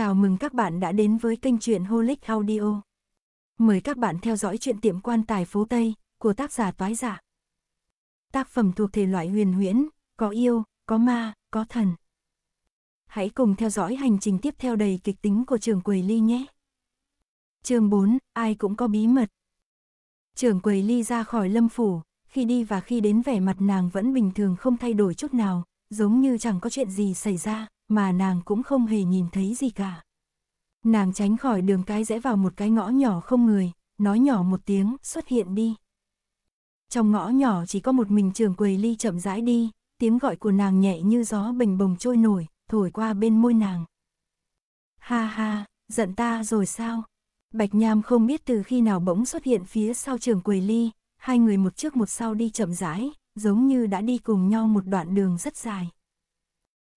Chào mừng các bạn đã đến với kênh truyện Holic Audio. Mời các bạn theo dõi truyện tiệm quan tài phố Tây của tác giả Toái Giả. Dạ. Tác phẩm thuộc thể loại huyền huyễn, có yêu, có ma, có thần. Hãy cùng theo dõi hành trình tiếp theo đầy kịch tính của trường Quầy Ly nhé. Chương 4, ai cũng có bí mật. Trường Quầy Ly ra khỏi lâm phủ, khi đi và khi đến vẻ mặt nàng vẫn bình thường không thay đổi chút nào, giống như chẳng có chuyện gì xảy ra mà nàng cũng không hề nhìn thấy gì cả. Nàng tránh khỏi đường cái rẽ vào một cái ngõ nhỏ không người, nói nhỏ một tiếng, xuất hiện đi. Trong ngõ nhỏ chỉ có một mình trường quầy ly chậm rãi đi, tiếng gọi của nàng nhẹ như gió bình bồng trôi nổi, thổi qua bên môi nàng. Ha ha, giận ta rồi sao? Bạch Nham không biết từ khi nào bỗng xuất hiện phía sau trường quầy ly, hai người một trước một sau đi chậm rãi, giống như đã đi cùng nhau một đoạn đường rất dài.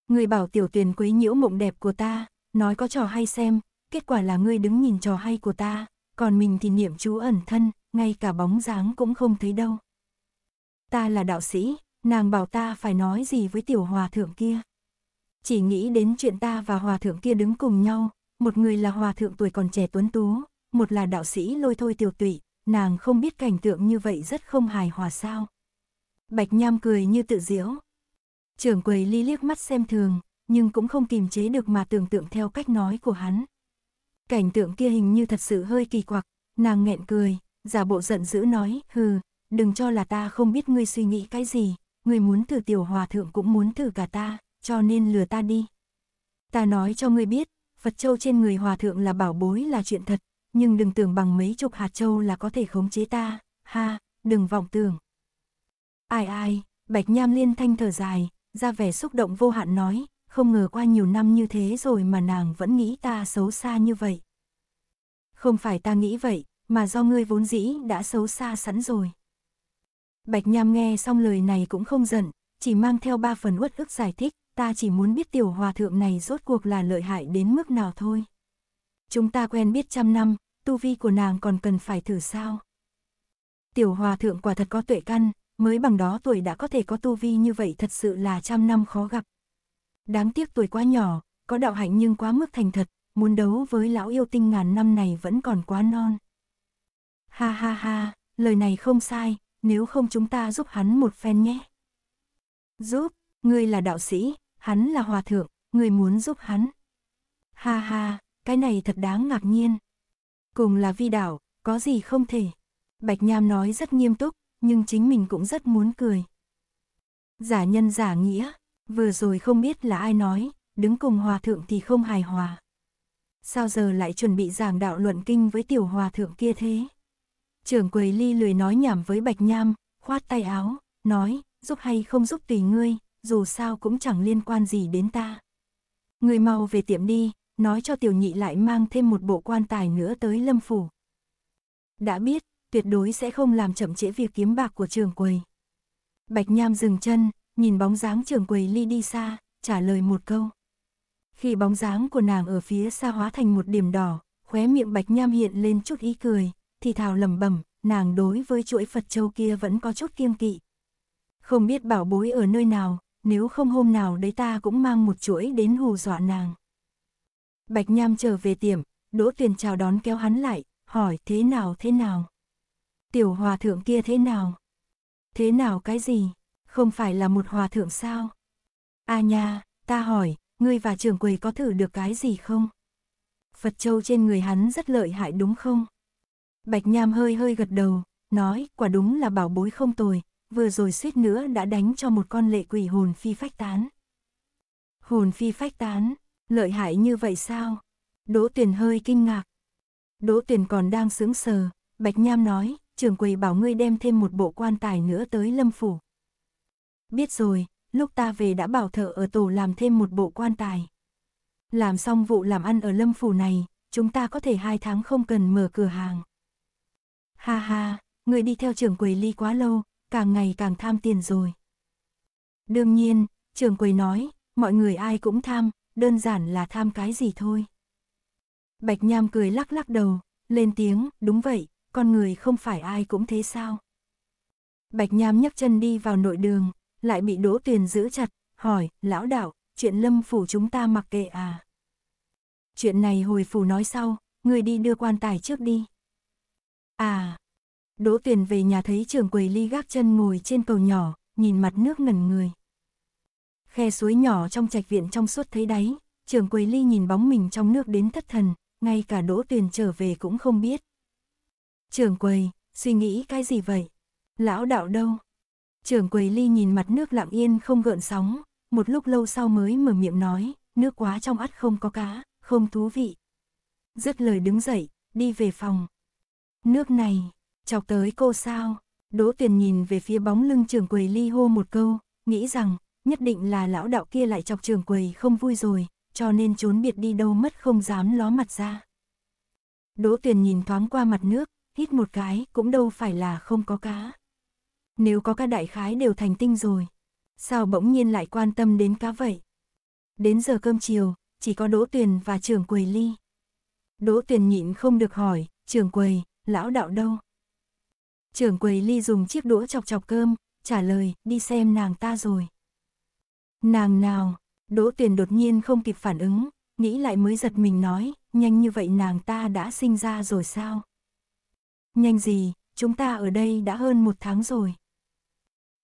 Người bảo tiểu tuyền quấy nhiễu mộng đẹp của ta, nói có trò hay xem, kết quả là ngươi đứng nhìn trò hay của ta, còn mình thì niệm chú ẩn thân, ngay cả bóng dáng cũng không thấy đâu. Ta là đạo sĩ, nàng bảo ta phải nói gì với tiểu hòa thượng kia. Chỉ nghĩ đến chuyện ta và hòa thượng kia đứng cùng nhau, một người là hòa thượng tuổi còn trẻ tuấn tú, một là đạo sĩ lôi thôi tiểu tụy, nàng không biết cảnh tượng như vậy rất không hài hòa sao. Bạch Nham cười như tự diễu, Trưởng quầy ly liếc mắt xem thường, nhưng cũng không kìm chế được mà tưởng tượng theo cách nói của hắn. Cảnh tượng kia hình như thật sự hơi kỳ quặc, nàng nghẹn cười, giả bộ giận dữ nói, hừ, đừng cho là ta không biết ngươi suy nghĩ cái gì, ngươi muốn thử tiểu hòa thượng cũng muốn thử cả ta, cho nên lừa ta đi. Ta nói cho ngươi biết, Phật châu trên người hòa thượng là bảo bối là chuyện thật, nhưng đừng tưởng bằng mấy chục hạt châu là có thể khống chế ta, ha, đừng vọng tưởng. Ai ai, Bạch Nham liên thanh thở dài, ra vẻ xúc động vô hạn nói, không ngờ qua nhiều năm như thế rồi mà nàng vẫn nghĩ ta xấu xa như vậy. Không phải ta nghĩ vậy, mà do ngươi vốn dĩ đã xấu xa sẵn rồi. Bạch Nham nghe xong lời này cũng không giận, chỉ mang theo ba phần uất ức giải thích, ta chỉ muốn biết tiểu hòa thượng này rốt cuộc là lợi hại đến mức nào thôi. Chúng ta quen biết trăm năm, tu vi của nàng còn cần phải thử sao. Tiểu hòa thượng quả thật có tuệ căn, mới bằng đó tuổi đã có thể có tu vi như vậy thật sự là trăm năm khó gặp. Đáng tiếc tuổi quá nhỏ, có đạo hạnh nhưng quá mức thành thật, muốn đấu với lão yêu tinh ngàn năm này vẫn còn quá non. Ha ha ha, lời này không sai, nếu không chúng ta giúp hắn một phen nhé. Giúp, ngươi là đạo sĩ, hắn là hòa thượng, ngươi muốn giúp hắn. Ha ha, cái này thật đáng ngạc nhiên. Cùng là vi đạo, có gì không thể. Bạch Nham nói rất nghiêm túc, nhưng chính mình cũng rất muốn cười. Giả nhân giả nghĩa, vừa rồi không biết là ai nói, đứng cùng hòa thượng thì không hài hòa. Sao giờ lại chuẩn bị giảng đạo luận kinh với tiểu hòa thượng kia thế? Trưởng quầy ly lười nói nhảm với bạch nham, khoát tay áo, nói, giúp hay không giúp tùy ngươi, dù sao cũng chẳng liên quan gì đến ta. người mau về tiệm đi, nói cho tiểu nhị lại mang thêm một bộ quan tài nữa tới lâm phủ. Đã biết, tuyệt đối sẽ không làm chậm trễ việc kiếm bạc của trường quầy. Bạch Nham dừng chân, nhìn bóng dáng trường quầy ly đi xa, trả lời một câu. Khi bóng dáng của nàng ở phía xa hóa thành một điểm đỏ, khóe miệng Bạch Nham hiện lên chút ý cười, thì thào lẩm bẩm, nàng đối với chuỗi Phật châu kia vẫn có chút kiêng kỵ. Không biết bảo bối ở nơi nào, nếu không hôm nào đấy ta cũng mang một chuỗi đến hù dọa nàng. Bạch Nham trở về tiệm, Đỗ Tuyền chào đón kéo hắn lại, hỏi thế nào thế nào tiểu hòa thượng kia thế nào? Thế nào cái gì? Không phải là một hòa thượng sao? A à nha, ta hỏi, ngươi và trưởng quầy có thử được cái gì không? Phật châu trên người hắn rất lợi hại đúng không? Bạch Nham hơi hơi gật đầu, nói, quả đúng là bảo bối không tồi, vừa rồi suýt nữa đã đánh cho một con lệ quỷ hồn phi phách tán. Hồn phi phách tán, lợi hại như vậy sao? Đỗ Tuyền hơi kinh ngạc. Đỗ Tuyền còn đang sững sờ, Bạch Nham nói, trưởng quầy bảo ngươi đem thêm một bộ quan tài nữa tới lâm phủ. Biết rồi, lúc ta về đã bảo thợ ở tổ làm thêm một bộ quan tài. Làm xong vụ làm ăn ở lâm phủ này, chúng ta có thể hai tháng không cần mở cửa hàng. Ha ha, ngươi đi theo trưởng quầy ly quá lâu, càng ngày càng tham tiền rồi. Đương nhiên, trưởng quầy nói, mọi người ai cũng tham, đơn giản là tham cái gì thôi. Bạch Nham cười lắc lắc đầu, lên tiếng, đúng vậy, con người không phải ai cũng thế sao? Bạch Nham nhấc chân đi vào nội đường, lại bị Đỗ Tuyền giữ chặt, hỏi, lão đạo, chuyện lâm phủ chúng ta mặc kệ à? Chuyện này hồi phủ nói sau, người đi đưa quan tài trước đi. À, Đỗ Tuyền về nhà thấy trưởng quầy ly gác chân ngồi trên cầu nhỏ, nhìn mặt nước ngẩn người. Khe suối nhỏ trong trạch viện trong suốt thấy đáy, trưởng quầy ly nhìn bóng mình trong nước đến thất thần, ngay cả Đỗ Tuyền trở về cũng không biết. Trường quầy, suy nghĩ cái gì vậy? Lão đạo đâu? Trường quầy ly nhìn mặt nước lặng yên không gợn sóng, một lúc lâu sau mới mở miệng nói, nước quá trong ắt không có cá, không thú vị. Dứt lời đứng dậy, đi về phòng. Nước này, chọc tới cô sao? Đỗ Tuyền nhìn về phía bóng lưng trường quầy ly hô một câu, nghĩ rằng, nhất định là lão đạo kia lại chọc trường quầy không vui rồi, cho nên trốn biệt đi đâu mất không dám ló mặt ra. Đỗ Tuyền nhìn thoáng qua mặt nước, ít một cái cũng đâu phải là không có cá. Nếu có cá đại khái đều thành tinh rồi, sao bỗng nhiên lại quan tâm đến cá vậy? Đến giờ cơm chiều, chỉ có Đỗ Tuyền và trưởng quầy ly. Đỗ Tuyền nhịn không được hỏi, trưởng quầy, lão đạo đâu? Trưởng quầy ly dùng chiếc đũa chọc chọc cơm, trả lời, đi xem nàng ta rồi. Nàng nào, Đỗ Tuyền đột nhiên không kịp phản ứng, nghĩ lại mới giật mình nói, nhanh như vậy nàng ta đã sinh ra rồi sao? Nhanh gì, chúng ta ở đây đã hơn một tháng rồi.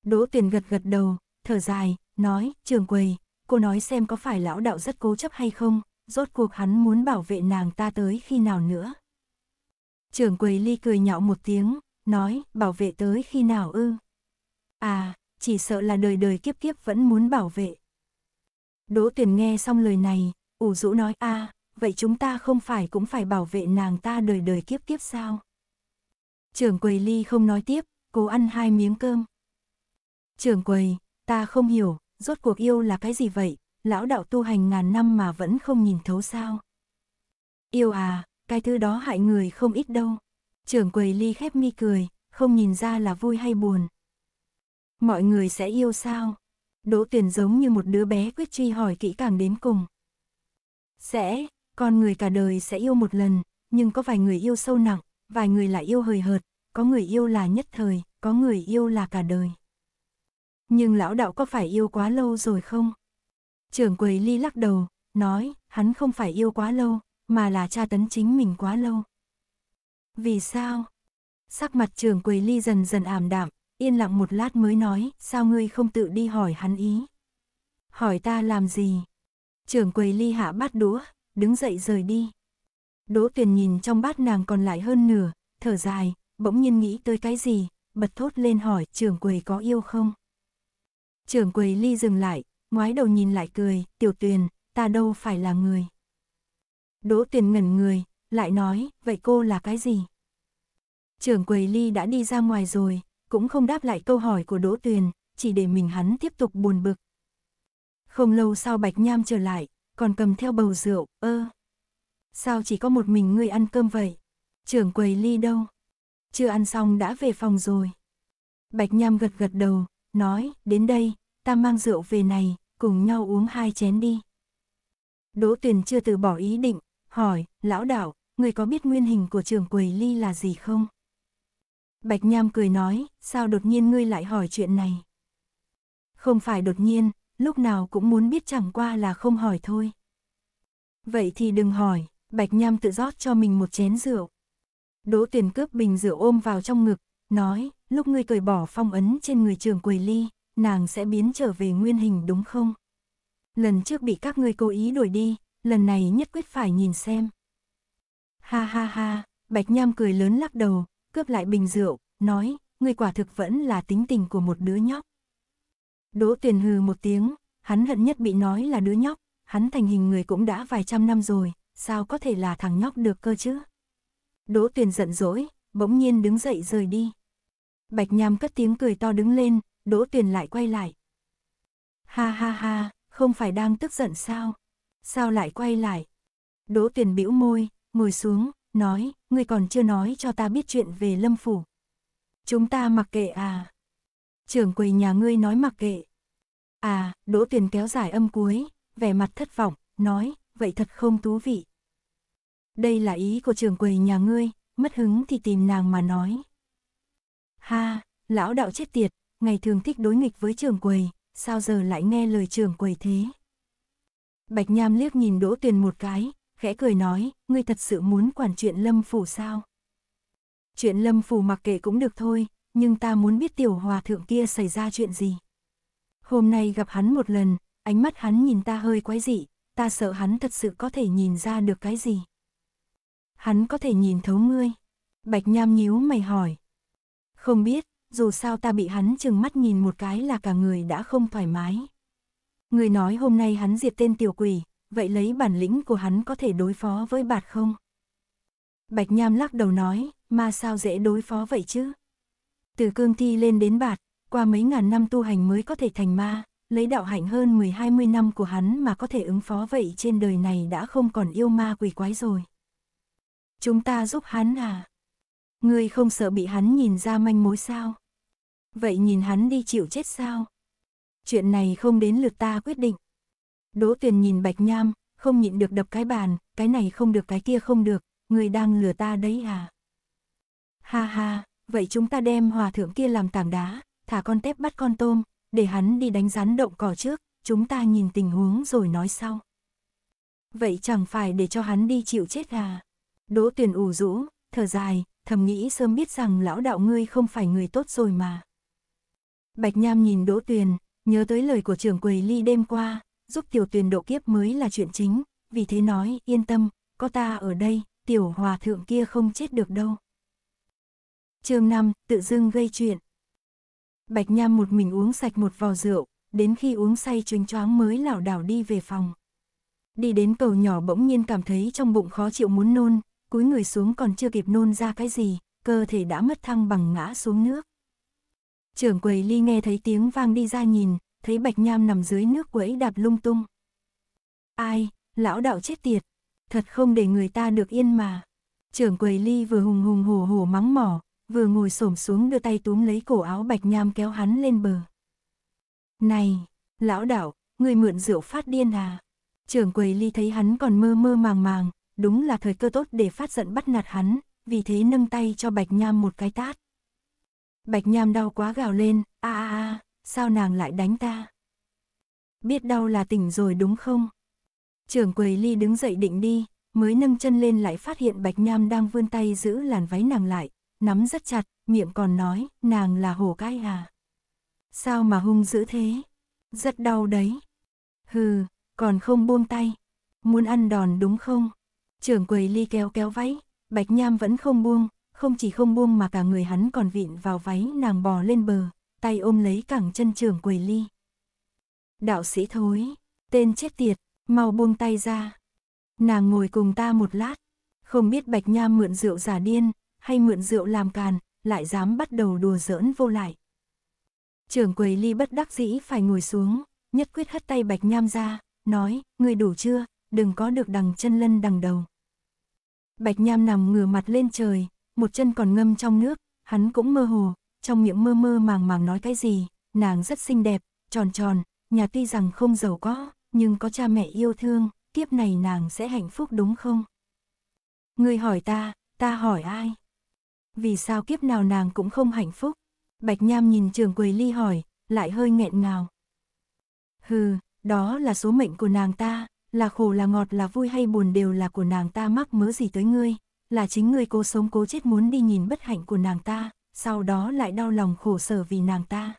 Đỗ Tuyền gật gật đầu, thở dài, nói, trường quầy, cô nói xem có phải lão đạo rất cố chấp hay không, rốt cuộc hắn muốn bảo vệ nàng ta tới khi nào nữa. Trường quầy ly cười nhạo một tiếng, nói, bảo vệ tới khi nào ư. À, chỉ sợ là đời đời kiếp kiếp vẫn muốn bảo vệ. Đỗ Tuyền nghe xong lời này, ủ rũ nói, a à, vậy chúng ta không phải cũng phải bảo vệ nàng ta đời đời kiếp kiếp sao? Trưởng quầy ly không nói tiếp, cố ăn hai miếng cơm. Trưởng quầy, ta không hiểu, rốt cuộc yêu là cái gì vậy, lão đạo tu hành ngàn năm mà vẫn không nhìn thấu sao. Yêu à, cái thứ đó hại người không ít đâu. Trưởng quầy ly khép mi cười, không nhìn ra là vui hay buồn. Mọi người sẽ yêu sao? Đỗ tuyển giống như một đứa bé quyết truy hỏi kỹ càng đến cùng. Sẽ, con người cả đời sẽ yêu một lần, nhưng có vài người yêu sâu nặng, vài người lại yêu hời hợt, có người yêu là nhất thời, có người yêu là cả đời. Nhưng lão đạo có phải yêu quá lâu rồi không? Trưởng quầy ly lắc đầu, nói, hắn không phải yêu quá lâu, mà là tra tấn chính mình quá lâu. Vì sao? Sắc mặt trưởng quầy ly dần dần ảm đạm, yên lặng một lát mới nói, sao ngươi không tự đi hỏi hắn ý? Hỏi ta làm gì? Trưởng quầy ly hạ bát đũa, đứng dậy rời đi. Đỗ Tuyền nhìn trong bát nàng còn lại hơn nửa, thở dài, bỗng nhiên nghĩ tới cái gì, bật thốt lên hỏi trưởng quầy có yêu không? Trưởng quầy ly dừng lại, ngoái đầu nhìn lại cười, tiểu Tuyền, ta đâu phải là người. Đỗ Tuyền ngẩn người, lại nói, vậy cô là cái gì? Trưởng quầy ly đã đi ra ngoài rồi, cũng không đáp lại câu hỏi của Đỗ Tuyền, chỉ để mình hắn tiếp tục buồn bực. Không lâu sau Bạch Nham trở lại, còn cầm theo bầu rượu, ơ sao chỉ có một mình ngươi ăn cơm vậy? Trưởng quầy ly đâu? Chưa ăn xong đã về phòng rồi. Bạch Nham gật gật đầu, nói, đến đây, ta mang rượu về này, cùng nhau uống hai chén đi. Đỗ Tuyền chưa từ bỏ ý định, hỏi, lão đạo, người có biết nguyên hình của trưởng quầy ly là gì không? Bạch Nham cười nói, sao đột nhiên ngươi lại hỏi chuyện này? Không phải đột nhiên, lúc nào cũng muốn biết chẳng qua là không hỏi thôi. Vậy thì đừng hỏi. Bạch Nham tự rót cho mình một chén rượu. Đỗ Tuyền cướp bình rượu ôm vào trong ngực, nói, lúc ngươi cởi bỏ phong ấn trên người trường quầy ly, nàng sẽ biến trở về nguyên hình đúng không? Lần trước bị các ngươi cố ý đuổi đi, lần này nhất quyết phải nhìn xem. Ha ha ha, Bạch Nham cười lớn lắc đầu, cướp lại bình rượu, nói, ngươi quả thực vẫn là tính tình của một đứa nhóc. Đỗ Tuyền hừ một tiếng, hắn hận nhất bị nói là đứa nhóc, hắn thành hình người cũng đã vài trăm năm rồi, sao có thể là thằng nhóc được cơ chứ? Đỗ Tuyền giận dỗi, bỗng nhiên đứng dậy rời đi. Bạch Nham cất tiếng cười to đứng lên, Đỗ Tuyền lại quay lại. Ha ha ha, không phải đang tức giận sao? Sao lại quay lại? Đỗ Tuyền bĩu môi, ngồi xuống, nói, ngươi còn chưa nói cho ta biết chuyện về Lâm Phủ. Chúng ta mặc kệ à? Trưởng quầy nhà ngươi nói mặc kệ. À, Đỗ Tuyền kéo dài âm cuối, vẻ mặt thất vọng, nói, vậy thật không thú vị. Đây là ý của trường quầy nhà ngươi, mất hứng thì tìm nàng mà nói. Ha, lão đạo chết tiệt, ngày thường thích đối nghịch với trường quầy, sao giờ lại nghe lời trường quầy thế? Bạch Nham liếc nhìn Đỗ Tuyền một cái, khẽ cười nói, ngươi thật sự muốn quản chuyện lâm phủ sao? Chuyện lâm phủ mặc kệ cũng được thôi, nhưng ta muốn biết tiểu hòa thượng kia xảy ra chuyện gì. Hôm nay gặp hắn một lần, ánh mắt hắn nhìn ta hơi quái dị, ta sợ hắn thật sự có thể nhìn ra được cái gì. Hắn có thể nhìn thấu ngươi. Bạch Nham nhíu mày hỏi. Không biết, dù sao ta bị hắn chừng mắt nhìn một cái là cả người đã không thoải mái. Người nói hôm nay hắn diệt tên tiểu quỷ, vậy lấy bản lĩnh của hắn có thể đối phó với bạt không? Bạch Nham lắc đầu nói, mà sao dễ đối phó vậy chứ? Từ cương thi lên đến bạt, qua mấy ngàn năm tu hành mới có thể thành ma, lấy đạo hạnh hơn 10-20 năm của hắn mà có thể ứng phó vậy trên đời này đã không còn yêu ma quỷ quái rồi. Chúng ta giúp hắn à? Ngươi không sợ bị hắn nhìn ra manh mối sao? Vậy nhìn hắn đi chịu chết sao? Chuyện này không đến lượt ta quyết định. Đỗ Tuyền nhìn Bạch Nham, không nhịn được đập cái bàn, cái này không được cái kia không được, người đang lừa ta đấy à? Ha ha, vậy chúng ta đem hòa thượng kia làm tảng đá, thả con tép bắt con tôm, để hắn đi đánh rắn động cỏ trước, chúng ta nhìn tình huống rồi nói sau. Vậy chẳng phải để cho hắn đi chịu chết à? Đỗ tuyển ủ rũ, thở dài, thầm nghĩ sớm biết rằng lão đạo ngươi không phải người tốt rồi mà. Bạch Nham nhìn Đỗ Tuyền, nhớ tới lời của trưởng quầy ly đêm qua, giúp tiểu tuyền độ kiếp mới là chuyện chính, vì thế nói yên tâm, có ta ở đây, tiểu hòa thượng kia không chết được đâu. chương 5, tự dưng gây chuyện. Bạch Nham một mình uống sạch một vò rượu, đến khi uống say chuyên choáng mới lảo đảo đi về phòng. Đi đến cầu nhỏ bỗng nhiên cảm thấy trong bụng khó chịu muốn nôn, cúi người xuống còn chưa kịp nôn ra cái gì, cơ thể đã mất thăng bằng ngã xuống nước. Trưởng quầy ly nghe thấy tiếng vang đi ra nhìn, thấy Bạch Nham nằm dưới nước quẫy đạp lung tung. Ai, lão đạo chết tiệt, thật không để người ta được yên mà. Trưởng quầy ly vừa hùng hùng hổ hổ mắng mỏ, vừa ngồi xổm xuống đưa tay túm lấy cổ áo bạch nham kéo hắn lên bờ. Này, lão đảo, người mượn rượu phát điên à? Trưởng quầy ly thấy hắn còn mơ mơ màng màng, đúng là thời cơ tốt để phát giận bắt nạt hắn, vì thế nâng tay cho bạch nham một cái tát. Bạch nham đau quá gào lên, a a a, sao nàng lại đánh ta? Biết đau là tỉnh rồi đúng không? Trưởng quầy ly đứng dậy định đi, mới nâng chân lên lại phát hiện bạch nham đang vươn tay giữ làn váy nàng lại, nắm rất chặt, miệng còn nói, nàng là hổ cái à. Sao mà hung dữ thế? Rất đau đấy. Hừ, còn không buông tay. Muốn ăn đòn đúng không? Trưởng quầy ly kéo kéo váy, bạch nham vẫn không buông, không chỉ không buông mà cả người hắn còn vịn vào váy nàng bò lên bờ, tay ôm lấy cẳng chân trưởng quầy ly. Đạo sĩ thối, tên chết tiệt, mau buông tay ra. Nàng ngồi cùng ta một lát, không biết bạch nham mượn rượu giả điên, hay mượn rượu làm càn, lại dám bắt đầu đùa giỡn vô lại. Trưởng quầy ly bất đắc dĩ phải ngồi xuống, nhất quyết hất tay bạch nham ra, nói, người đủ chưa, đừng có được đằng chân lân đằng đầu. Bạch nham nằm ngửa mặt lên trời, một chân còn ngâm trong nước, hắn cũng mơ hồ, trong miệng mơ mơ màng màng nói cái gì, nàng rất xinh đẹp, tròn tròn, nhà tuy rằng không giàu có, nhưng có cha mẹ yêu thương, kiếp này nàng sẽ hạnh phúc đúng không? Người hỏi ta, ta hỏi ai? vì sao kiếp nào nàng cũng không hạnh phúc. Bạch Nham nhìn trường quầy ly hỏi, lại hơi nghẹn ngào. Hừ, đó là số mệnh của nàng ta, là khổ là ngọt là vui hay buồn đều là của nàng ta mắc mớ gì tới ngươi, là chính ngươi cố sống cố chết muốn đi nhìn bất hạnh của nàng ta, sau đó lại đau lòng khổ sở vì nàng ta.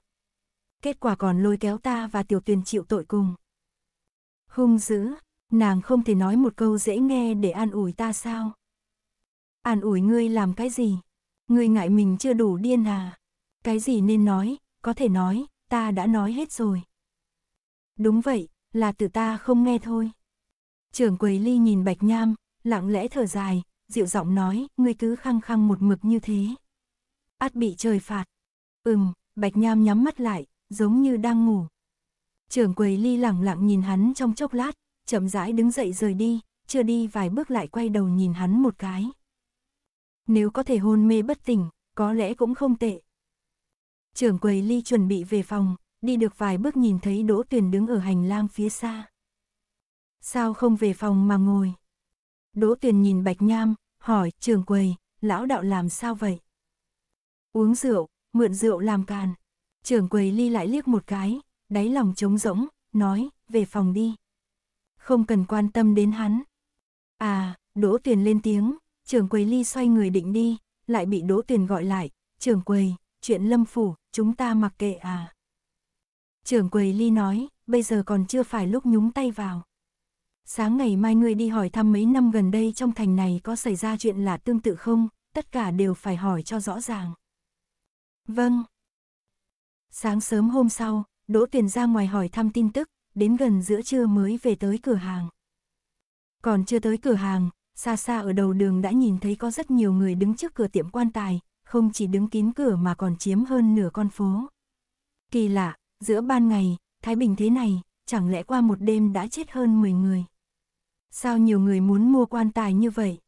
Kết quả còn lôi kéo ta và tiểu tuyền chịu tội cùng. Hung dữ, nàng không thể nói một câu dễ nghe để an ủi ta sao? An ủi ngươi làm cái gì? Ngươi ngại mình chưa đủ điên à? Cái gì nên nói, có thể nói, ta đã nói hết rồi. Đúng vậy, là tự ta không nghe thôi. Trưởng quầy ly nhìn Bạch Nham, lặng lẽ thở dài, dịu giọng nói, ngươi cứ khăng khăng một mực như thế. Át bị trời phạt. Ừm, Bạch Nham nhắm mắt lại, giống như đang ngủ. Trưởng quầy ly lẳng lặng nhìn hắn trong chốc lát, chậm rãi đứng dậy rời đi, chưa đi vài bước lại quay đầu nhìn hắn một cái nếu có thể hôn mê bất tỉnh, có lẽ cũng không tệ. Trưởng quầy ly chuẩn bị về phòng, đi được vài bước nhìn thấy Đỗ Tuyền đứng ở hành lang phía xa. Sao không về phòng mà ngồi? Đỗ Tuyền nhìn Bạch Nham, hỏi trưởng quầy, lão đạo làm sao vậy? Uống rượu, mượn rượu làm càn. Trưởng quầy ly lại liếc một cái, đáy lòng trống rỗng, nói, về phòng đi. Không cần quan tâm đến hắn. À, Đỗ Tuyền lên tiếng, trưởng quầy ly xoay người định đi, lại bị đỗ tiền gọi lại, trưởng quầy, chuyện lâm phủ, chúng ta mặc kệ à. Trưởng quầy ly nói, bây giờ còn chưa phải lúc nhúng tay vào. Sáng ngày mai ngươi đi hỏi thăm mấy năm gần đây trong thành này có xảy ra chuyện lạ tương tự không, tất cả đều phải hỏi cho rõ ràng. Vâng. Sáng sớm hôm sau, Đỗ Tiền ra ngoài hỏi thăm tin tức, đến gần giữa trưa mới về tới cửa hàng. Còn chưa tới cửa hàng, xa xa ở đầu đường đã nhìn thấy có rất nhiều người đứng trước cửa tiệm quan tài, không chỉ đứng kín cửa mà còn chiếm hơn nửa con phố. Kỳ lạ, giữa ban ngày, Thái Bình thế này, chẳng lẽ qua một đêm đã chết hơn 10 người. Sao nhiều người muốn mua quan tài như vậy?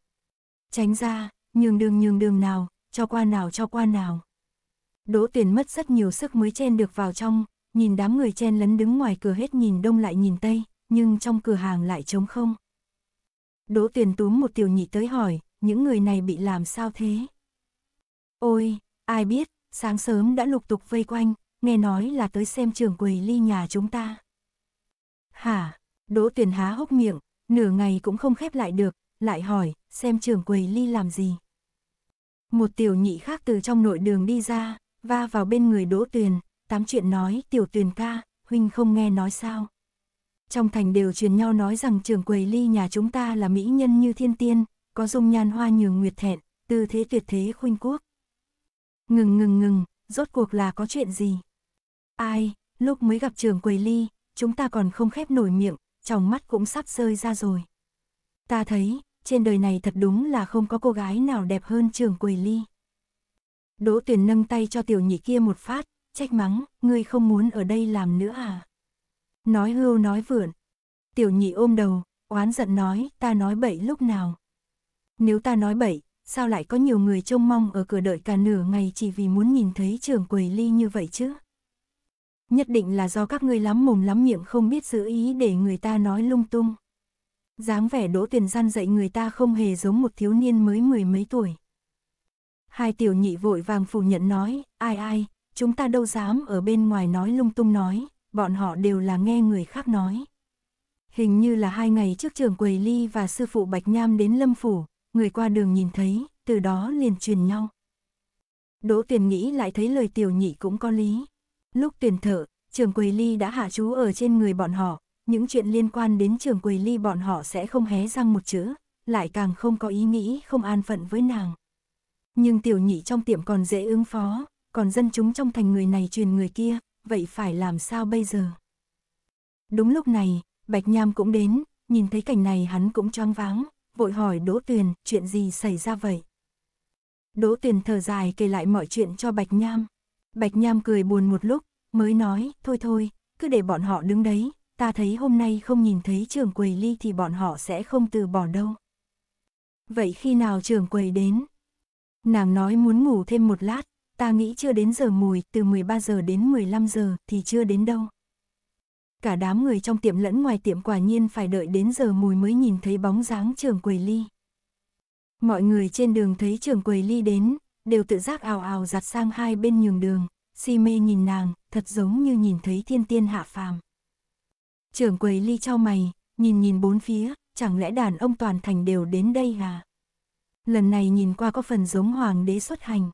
Tránh ra, nhường đường nhường đường nào, cho qua nào cho qua nào. Đỗ tuyển mất rất nhiều sức mới chen được vào trong, nhìn đám người chen lấn đứng ngoài cửa hết nhìn đông lại nhìn tây, nhưng trong cửa hàng lại trống không. Đỗ tiền túm một tiểu nhị tới hỏi, những người này bị làm sao thế? Ôi, ai biết, sáng sớm đã lục tục vây quanh, nghe nói là tới xem trường quầy ly nhà chúng ta. Hả, Đỗ tiền há hốc miệng, nửa ngày cũng không khép lại được, lại hỏi, xem trường quầy ly làm gì? Một tiểu nhị khác từ trong nội đường đi ra, va vào bên người Đỗ Tuyền, tám chuyện nói, tiểu Tuyền ca, huynh không nghe nói sao? trong thành đều truyền nhau nói rằng trường quầy ly nhà chúng ta là mỹ nhân như thiên tiên, có dung nhan hoa nhường nguyệt thẹn, tư thế tuyệt thế khuynh quốc. Ngừng ngừng ngừng, rốt cuộc là có chuyện gì? Ai, lúc mới gặp trường quầy ly, chúng ta còn không khép nổi miệng, trong mắt cũng sắp rơi ra rồi. Ta thấy, trên đời này thật đúng là không có cô gái nào đẹp hơn trường quầy ly. Đỗ tuyển nâng tay cho tiểu nhị kia một phát, trách mắng, ngươi không muốn ở đây làm nữa à? nói hưu nói vượn. Tiểu nhị ôm đầu, oán giận nói, ta nói bậy lúc nào. Nếu ta nói bậy, sao lại có nhiều người trông mong ở cửa đợi cả nửa ngày chỉ vì muốn nhìn thấy trường quầy ly như vậy chứ? Nhất định là do các ngươi lắm mồm lắm miệng không biết giữ ý để người ta nói lung tung. dáng vẻ đỗ tiền gian dạy người ta không hề giống một thiếu niên mới mười mấy tuổi. Hai tiểu nhị vội vàng phủ nhận nói, ai ai, chúng ta đâu dám ở bên ngoài nói lung tung nói, bọn họ đều là nghe người khác nói. Hình như là hai ngày trước trường quầy ly và sư phụ Bạch Nham đến lâm phủ, người qua đường nhìn thấy, từ đó liền truyền nhau. Đỗ tiền nghĩ lại thấy lời tiểu nhị cũng có lý. Lúc tiền thợ, trường quầy ly đã hạ chú ở trên người bọn họ, những chuyện liên quan đến trường quầy ly bọn họ sẽ không hé răng một chữ, lại càng không có ý nghĩ không an phận với nàng. Nhưng tiểu nhị trong tiệm còn dễ ứng phó, còn dân chúng trong thành người này truyền người kia, vậy phải làm sao bây giờ? Đúng lúc này, Bạch Nham cũng đến, nhìn thấy cảnh này hắn cũng choáng váng, vội hỏi Đỗ Tuyền chuyện gì xảy ra vậy? Đỗ Tuyền thở dài kể lại mọi chuyện cho Bạch Nham. Bạch Nham cười buồn một lúc, mới nói, thôi thôi, cứ để bọn họ đứng đấy, ta thấy hôm nay không nhìn thấy trường quầy ly thì bọn họ sẽ không từ bỏ đâu. Vậy khi nào trường quầy đến? Nàng nói muốn ngủ thêm một lát, ta nghĩ chưa đến giờ mùi, từ 13 giờ đến 15 giờ thì chưa đến đâu. Cả đám người trong tiệm lẫn ngoài tiệm quả nhiên phải đợi đến giờ mùi mới nhìn thấy bóng dáng trường quầy ly. Mọi người trên đường thấy trường quầy ly đến, đều tự giác ào ào giặt sang hai bên nhường đường, si mê nhìn nàng, thật giống như nhìn thấy thiên tiên hạ phàm. Trường quầy ly cho mày, nhìn nhìn bốn phía, chẳng lẽ đàn ông toàn thành đều đến đây à? Lần này nhìn qua có phần giống hoàng đế xuất hành.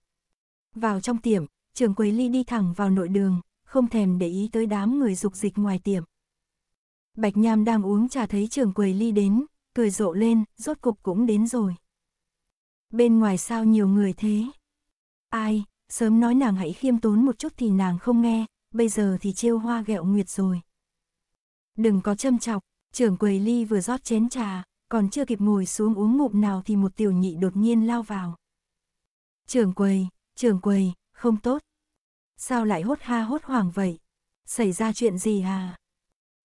Vào trong tiệm, trưởng quầy ly đi thẳng vào nội đường, không thèm để ý tới đám người dục dịch ngoài tiệm. Bạch Nham đang uống trà thấy trưởng quầy ly đến, cười rộ lên, rốt cục cũng đến rồi. Bên ngoài sao nhiều người thế? Ai, sớm nói nàng hãy khiêm tốn một chút thì nàng không nghe, bây giờ thì trêu hoa ghẹo nguyệt rồi. Đừng có châm chọc, trưởng quầy ly vừa rót chén trà, còn chưa kịp ngồi xuống uống ngụm nào thì một tiểu nhị đột nhiên lao vào. Trưởng quầy, Trường quầy, không tốt. Sao lại hốt ha hốt hoảng vậy? Xảy ra chuyện gì à?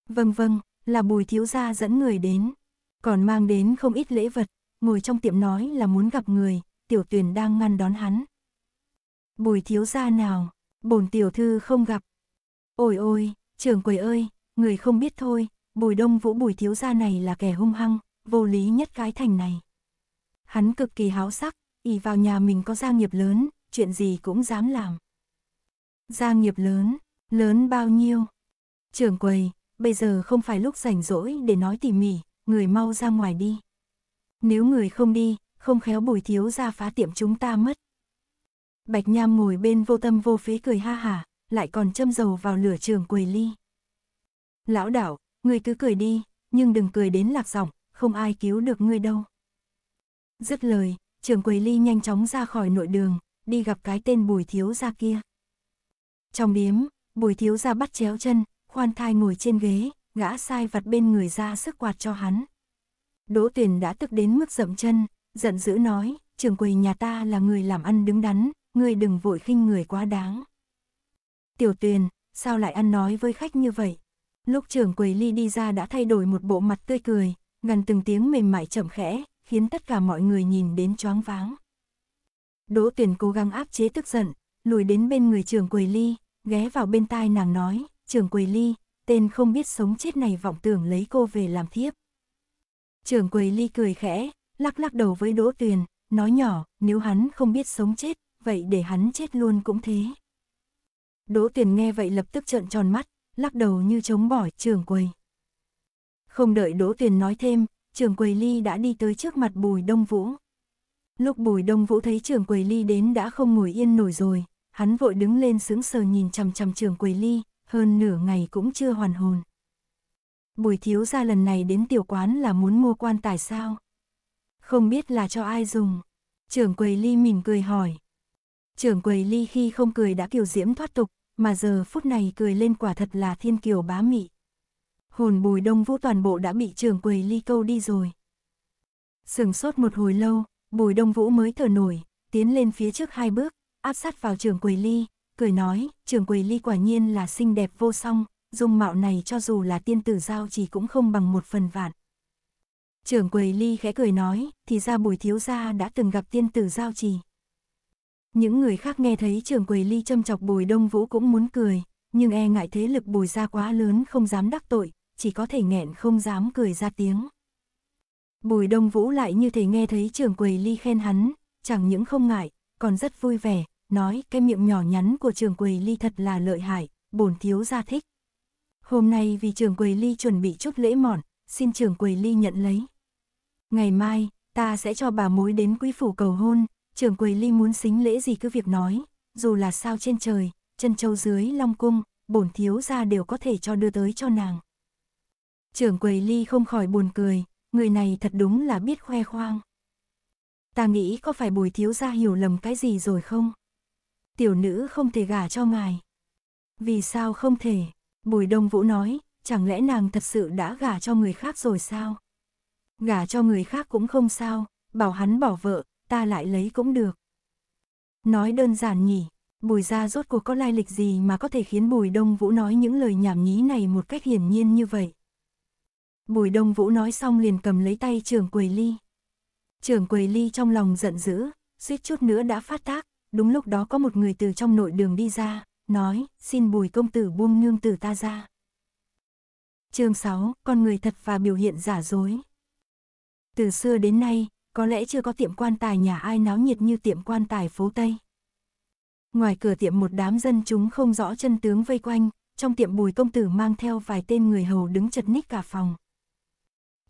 Vâng vâng, là bùi thiếu gia dẫn người đến. Còn mang đến không ít lễ vật, ngồi trong tiệm nói là muốn gặp người, tiểu tuyển đang ngăn đón hắn. Bùi thiếu gia nào, bổn tiểu thư không gặp. Ôi ôi, trường quầy ơi, người không biết thôi, bùi đông vũ bùi thiếu gia này là kẻ hung hăng, vô lý nhất cái thành này. Hắn cực kỳ háo sắc, ỷ vào nhà mình có gia nghiệp lớn, chuyện gì cũng dám làm. Gia nghiệp lớn, lớn bao nhiêu? Trưởng quầy, bây giờ không phải lúc rảnh rỗi để nói tỉ mỉ, người mau ra ngoài đi. Nếu người không đi, không khéo bùi thiếu ra phá tiệm chúng ta mất. Bạch Nham ngồi bên vô tâm vô phế cười ha hả, lại còn châm dầu vào lửa trường quầy ly. Lão đảo, người cứ cười đi, nhưng đừng cười đến lạc giọng, không ai cứu được ngươi đâu. Dứt lời, trường quầy ly nhanh chóng ra khỏi nội đường, đi gặp cái tên bùi thiếu gia kia. Trong điếm, bùi thiếu gia bắt chéo chân, khoan thai ngồi trên ghế, gã sai vặt bên người ra sức quạt cho hắn. Đỗ tuyển đã tức đến mức dậm chân, giận dữ nói, trường quầy nhà ta là người làm ăn đứng đắn, người đừng vội khinh người quá đáng. Tiểu tuyền, sao lại ăn nói với khách như vậy? Lúc trưởng quầy ly đi ra đã thay đổi một bộ mặt tươi cười, ngần từng tiếng mềm mại chậm khẽ, khiến tất cả mọi người nhìn đến choáng váng. Đỗ Tuyền cố gắng áp chế tức giận, lùi đến bên người Trường Quầy Ly, ghé vào bên tai nàng nói, Trường Quầy Ly, tên không biết sống chết này vọng tưởng lấy cô về làm thiếp. Trường Quầy Ly cười khẽ, lắc lắc đầu với Đỗ Tuyền, nói nhỏ, nếu hắn không biết sống chết, vậy để hắn chết luôn cũng thế. Đỗ Tuyền nghe vậy lập tức trợn tròn mắt, lắc đầu như chống bỏi Trường Quầy. Không đợi Đỗ Tuyền nói thêm, Trường Quầy Ly đã đi tới trước mặt Bùi Đông Vũ. Lúc bùi đông vũ thấy trường quầy ly đến đã không ngồi yên nổi rồi, hắn vội đứng lên sững sờ nhìn chằm chằm trường quầy ly, hơn nửa ngày cũng chưa hoàn hồn. Bùi thiếu ra lần này đến tiểu quán là muốn mua quan tài sao? Không biết là cho ai dùng? trường quầy ly mỉm cười hỏi. trường quầy ly khi không cười đã kiều diễm thoát tục, mà giờ phút này cười lên quả thật là thiên kiều bá mị. Hồn bùi đông vũ toàn bộ đã bị trường quầy ly câu đi rồi. Sừng sốt một hồi lâu, Bùi Đông Vũ mới thở nổi, tiến lên phía trước hai bước, áp sát vào trường quỳ ly, cười nói, trường quỳ ly quả nhiên là xinh đẹp vô song, dung mạo này cho dù là tiên tử giao chỉ cũng không bằng một phần vạn. Trường quỳ ly khẽ cười nói, thì ra bùi thiếu gia đã từng gặp tiên tử giao trì. Những người khác nghe thấy trưởng quỳ ly châm chọc bùi đông vũ cũng muốn cười, nhưng e ngại thế lực bùi gia quá lớn không dám đắc tội, chỉ có thể nghẹn không dám cười ra tiếng. Bùi Đông Vũ lại như thể nghe thấy trưởng quầy ly khen hắn, chẳng những không ngại, còn rất vui vẻ, nói cái miệng nhỏ nhắn của trưởng quầy ly thật là lợi hại, bổn thiếu gia thích. Hôm nay vì trưởng quầy ly chuẩn bị chút lễ mọn, xin trưởng quầy ly nhận lấy. Ngày mai, ta sẽ cho bà mối đến quý phủ cầu hôn, trưởng quầy ly muốn xính lễ gì cứ việc nói, dù là sao trên trời, chân châu dưới long cung, bổn thiếu gia đều có thể cho đưa tới cho nàng. Trưởng quầy ly không khỏi buồn cười, người này thật đúng là biết khoe khoang. Ta nghĩ có phải bùi thiếu gia hiểu lầm cái gì rồi không? Tiểu nữ không thể gả cho ngài. Vì sao không thể? Bùi Đông Vũ nói, chẳng lẽ nàng thật sự đã gả cho người khác rồi sao? Gả cho người khác cũng không sao, bảo hắn bỏ vợ, ta lại lấy cũng được. Nói đơn giản nhỉ, bùi gia rốt cuộc có lai lịch gì mà có thể khiến bùi Đông Vũ nói những lời nhảm nhí này một cách hiển nhiên như vậy? Bùi Đông Vũ nói xong liền cầm lấy tay trưởng quầy ly. Trưởng quầy ly trong lòng giận dữ, suýt chút nữa đã phát tác, đúng lúc đó có một người từ trong nội đường đi ra, nói, xin bùi công tử buông nương tử ta ra. chương 6, con người thật và biểu hiện giả dối. Từ xưa đến nay, có lẽ chưa có tiệm quan tài nhà ai náo nhiệt như tiệm quan tài phố Tây. Ngoài cửa tiệm một đám dân chúng không rõ chân tướng vây quanh, trong tiệm bùi công tử mang theo vài tên người hầu đứng chật ních cả phòng.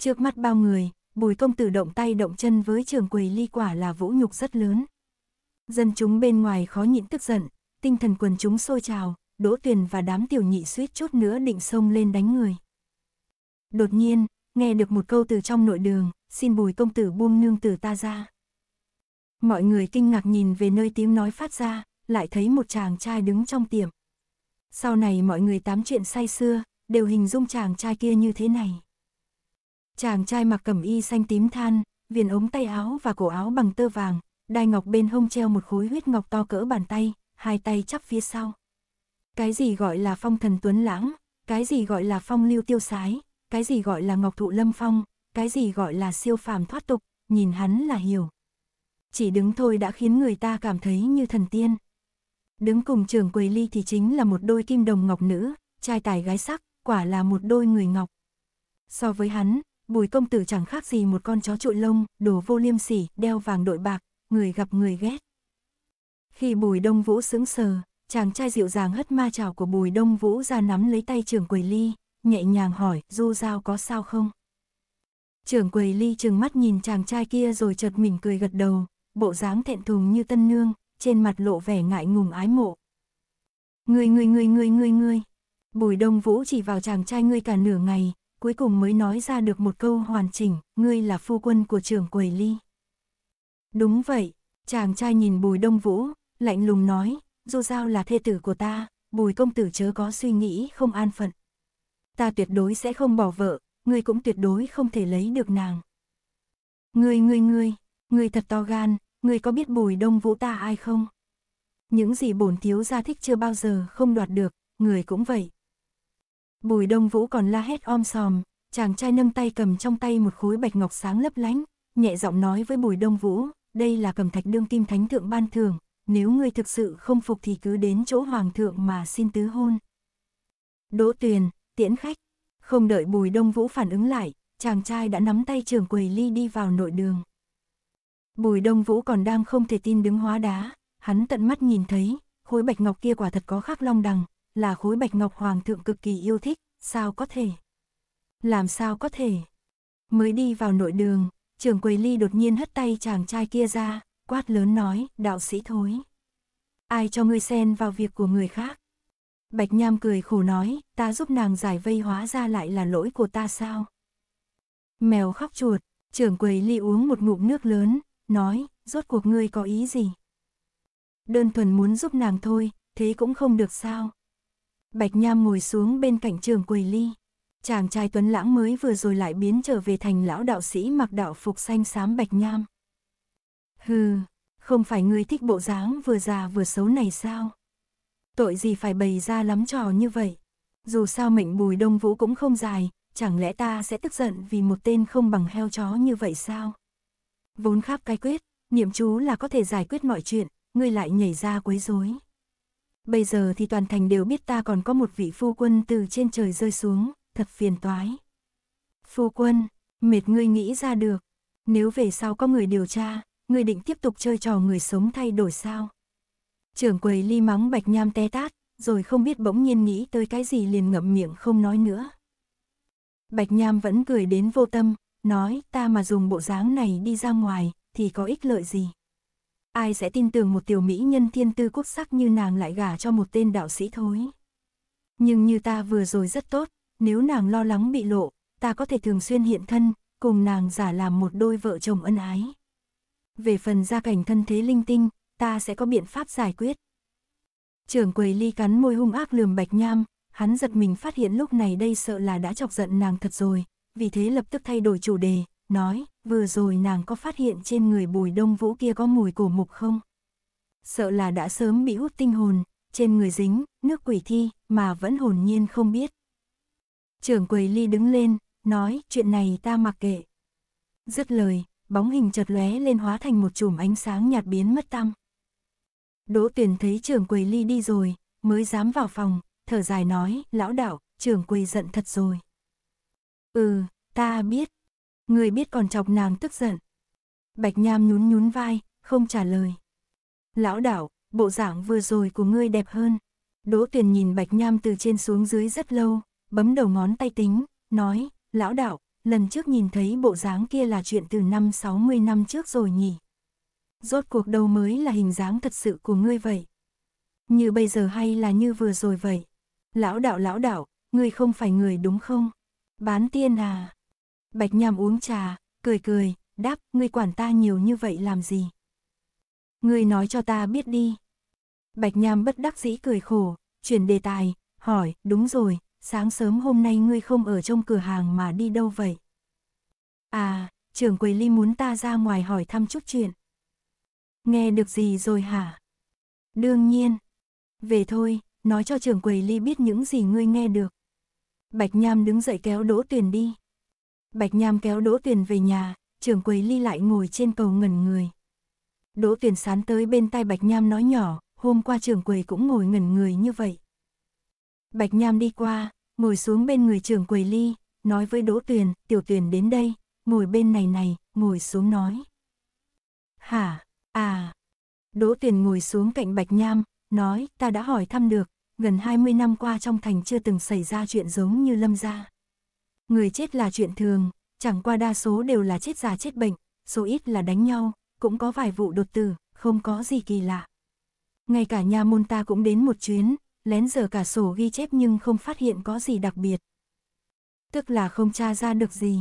Trước mắt bao người, bùi công tử động tay động chân với trường quầy ly quả là vũ nhục rất lớn. Dân chúng bên ngoài khó nhịn tức giận, tinh thần quần chúng sôi trào, đỗ tuyền và đám tiểu nhị suýt chút nữa định xông lên đánh người. Đột nhiên, nghe được một câu từ trong nội đường, xin bùi công tử buông nương tử ta ra. Mọi người kinh ngạc nhìn về nơi tiếng nói phát ra, lại thấy một chàng trai đứng trong tiệm. Sau này mọi người tám chuyện say xưa, đều hình dung chàng trai kia như thế này. Chàng trai mặc cẩm y xanh tím than, viền ống tay áo và cổ áo bằng tơ vàng, đai ngọc bên hông treo một khối huyết ngọc to cỡ bàn tay, hai tay chắp phía sau. Cái gì gọi là phong thần tuấn lãng, cái gì gọi là phong lưu tiêu sái, cái gì gọi là ngọc thụ lâm phong, cái gì gọi là siêu phàm thoát tục, nhìn hắn là hiểu. Chỉ đứng thôi đã khiến người ta cảm thấy như thần tiên. Đứng cùng trường quầy ly thì chính là một đôi kim đồng ngọc nữ, trai tài gái sắc, quả là một đôi người ngọc. So với hắn, Bùi công tử chẳng khác gì một con chó trụi lông, đồ vô liêm sỉ, đeo vàng đội bạc, người gặp người ghét. Khi bùi đông vũ sững sờ, chàng trai dịu dàng hất ma trào của bùi đông vũ ra nắm lấy tay trưởng quầy ly, nhẹ nhàng hỏi, du giao có sao không? Trưởng quầy ly trừng mắt nhìn chàng trai kia rồi chợt mỉm cười gật đầu, bộ dáng thẹn thùng như tân nương, trên mặt lộ vẻ ngại ngùng ái mộ. Ngươi ngươi ngươi ngươi ngươi ngươi. Bùi Đông Vũ chỉ vào chàng trai ngươi cả nửa ngày, cuối cùng mới nói ra được một câu hoàn chỉnh, ngươi là phu quân của trưởng quầy ly. Đúng vậy, chàng trai nhìn bùi đông vũ, lạnh lùng nói, dù giao là thê tử của ta, bùi công tử chớ có suy nghĩ không an phận. Ta tuyệt đối sẽ không bỏ vợ, ngươi cũng tuyệt đối không thể lấy được nàng. Ngươi ngươi ngươi, ngươi thật to gan, ngươi có biết bùi đông vũ ta ai không? Những gì bổn thiếu gia thích chưa bao giờ không đoạt được, người cũng vậy. Bùi Đông Vũ còn la hét om sòm, chàng trai nâng tay cầm trong tay một khối bạch ngọc sáng lấp lánh, nhẹ giọng nói với Bùi Đông Vũ, đây là cầm thạch đương kim thánh thượng ban thường, nếu ngươi thực sự không phục thì cứ đến chỗ hoàng thượng mà xin tứ hôn. Đỗ Tuyền, tiễn khách, không đợi Bùi Đông Vũ phản ứng lại, chàng trai đã nắm tay trường quầy ly đi vào nội đường. Bùi Đông Vũ còn đang không thể tin đứng hóa đá, hắn tận mắt nhìn thấy, khối bạch ngọc kia quả thật có khắc long đằng, là khối bạch ngọc hoàng thượng cực kỳ yêu thích, sao có thể? Làm sao có thể? Mới đi vào nội đường, trưởng quầy ly đột nhiên hất tay chàng trai kia ra, quát lớn nói, đạo sĩ thối. Ai cho ngươi xen vào việc của người khác? Bạch Nham cười khổ nói, ta giúp nàng giải vây hóa ra lại là lỗi của ta sao? Mèo khóc chuột, trưởng quầy ly uống một ngụm nước lớn, nói, rốt cuộc ngươi có ý gì? Đơn thuần muốn giúp nàng thôi, thế cũng không được sao? Bạch Nham ngồi xuống bên cạnh trường quầy ly. Chàng trai tuấn lãng mới vừa rồi lại biến trở về thành lão đạo sĩ mặc đạo phục xanh xám Bạch Nham. Hừ, không phải ngươi thích bộ dáng vừa già vừa xấu này sao? Tội gì phải bày ra lắm trò như vậy? Dù sao mệnh bùi đông vũ cũng không dài, chẳng lẽ ta sẽ tức giận vì một tên không bằng heo chó như vậy sao? Vốn khắp cái quyết, niệm chú là có thể giải quyết mọi chuyện, ngươi lại nhảy ra quấy rối bây giờ thì toàn thành đều biết ta còn có một vị phu quân từ trên trời rơi xuống, thật phiền toái. Phu quân, mệt ngươi nghĩ ra được, nếu về sau có người điều tra, ngươi định tiếp tục chơi trò người sống thay đổi sao? Trưởng quầy ly mắng bạch nham té tát, rồi không biết bỗng nhiên nghĩ tới cái gì liền ngậm miệng không nói nữa. Bạch nham vẫn cười đến vô tâm, nói ta mà dùng bộ dáng này đi ra ngoài, thì có ích lợi gì? ai sẽ tin tưởng một tiểu mỹ nhân thiên tư quốc sắc như nàng lại gả cho một tên đạo sĩ thối. Nhưng như ta vừa rồi rất tốt, nếu nàng lo lắng bị lộ, ta có thể thường xuyên hiện thân, cùng nàng giả làm một đôi vợ chồng ân ái. Về phần gia cảnh thân thế linh tinh, ta sẽ có biện pháp giải quyết. Trưởng quầy ly cắn môi hung ác lườm bạch nham, hắn giật mình phát hiện lúc này đây sợ là đã chọc giận nàng thật rồi, vì thế lập tức thay đổi chủ đề, nói, vừa rồi nàng có phát hiện trên người bùi đông vũ kia có mùi cổ mục không? Sợ là đã sớm bị hút tinh hồn, trên người dính, nước quỷ thi, mà vẫn hồn nhiên không biết. Trưởng quầy ly đứng lên, nói, chuyện này ta mặc kệ. Dứt lời, bóng hình chợt lóe lên hóa thành một chùm ánh sáng nhạt biến mất tăm. Đỗ tuyển thấy trưởng quầy ly đi rồi, mới dám vào phòng, thở dài nói, lão đạo, trưởng quầy giận thật rồi. Ừ, ta biết, người biết còn chọc nàng tức giận. Bạch Nham nhún nhún vai, không trả lời. Lão đảo, bộ dạng vừa rồi của ngươi đẹp hơn. Đỗ Tuyền nhìn Bạch Nham từ trên xuống dưới rất lâu, bấm đầu ngón tay tính, nói, lão đảo, lần trước nhìn thấy bộ dáng kia là chuyện từ năm 60 năm trước rồi nhỉ. Rốt cuộc đâu mới là hình dáng thật sự của ngươi vậy? Như bây giờ hay là như vừa rồi vậy? Lão đạo lão đạo, ngươi không phải người đúng không? Bán tiên à, Bạch Nham uống trà, cười cười, đáp, ngươi quản ta nhiều như vậy làm gì? Ngươi nói cho ta biết đi. Bạch Nham bất đắc dĩ cười khổ, chuyển đề tài, hỏi, đúng rồi, sáng sớm hôm nay ngươi không ở trong cửa hàng mà đi đâu vậy? À, trưởng quầy ly muốn ta ra ngoài hỏi thăm chút chuyện. Nghe được gì rồi hả? Đương nhiên. Về thôi, nói cho trưởng quầy ly biết những gì ngươi nghe được. Bạch Nham đứng dậy kéo đỗ tuyển đi. Bạch Nham kéo Đỗ Tuyền về nhà, trưởng quầy ly lại ngồi trên cầu ngẩn người. Đỗ Tuyền sán tới bên tai Bạch Nham nói nhỏ, hôm qua trưởng quầy cũng ngồi ngẩn người như vậy. Bạch Nham đi qua, ngồi xuống bên người trưởng quầy ly, nói với Đỗ Tuyền, tiểu Tuyền đến đây, ngồi bên này này, ngồi xuống nói. Hả, à, Đỗ Tuyền ngồi xuống cạnh Bạch Nham, nói, ta đã hỏi thăm được, gần 20 năm qua trong thành chưa từng xảy ra chuyện giống như lâm gia. Người chết là chuyện thường, chẳng qua đa số đều là chết già chết bệnh, số ít là đánh nhau, cũng có vài vụ đột tử, không có gì kỳ lạ. Ngay cả nhà môn ta cũng đến một chuyến, lén giờ cả sổ ghi chép nhưng không phát hiện có gì đặc biệt. Tức là không tra ra được gì.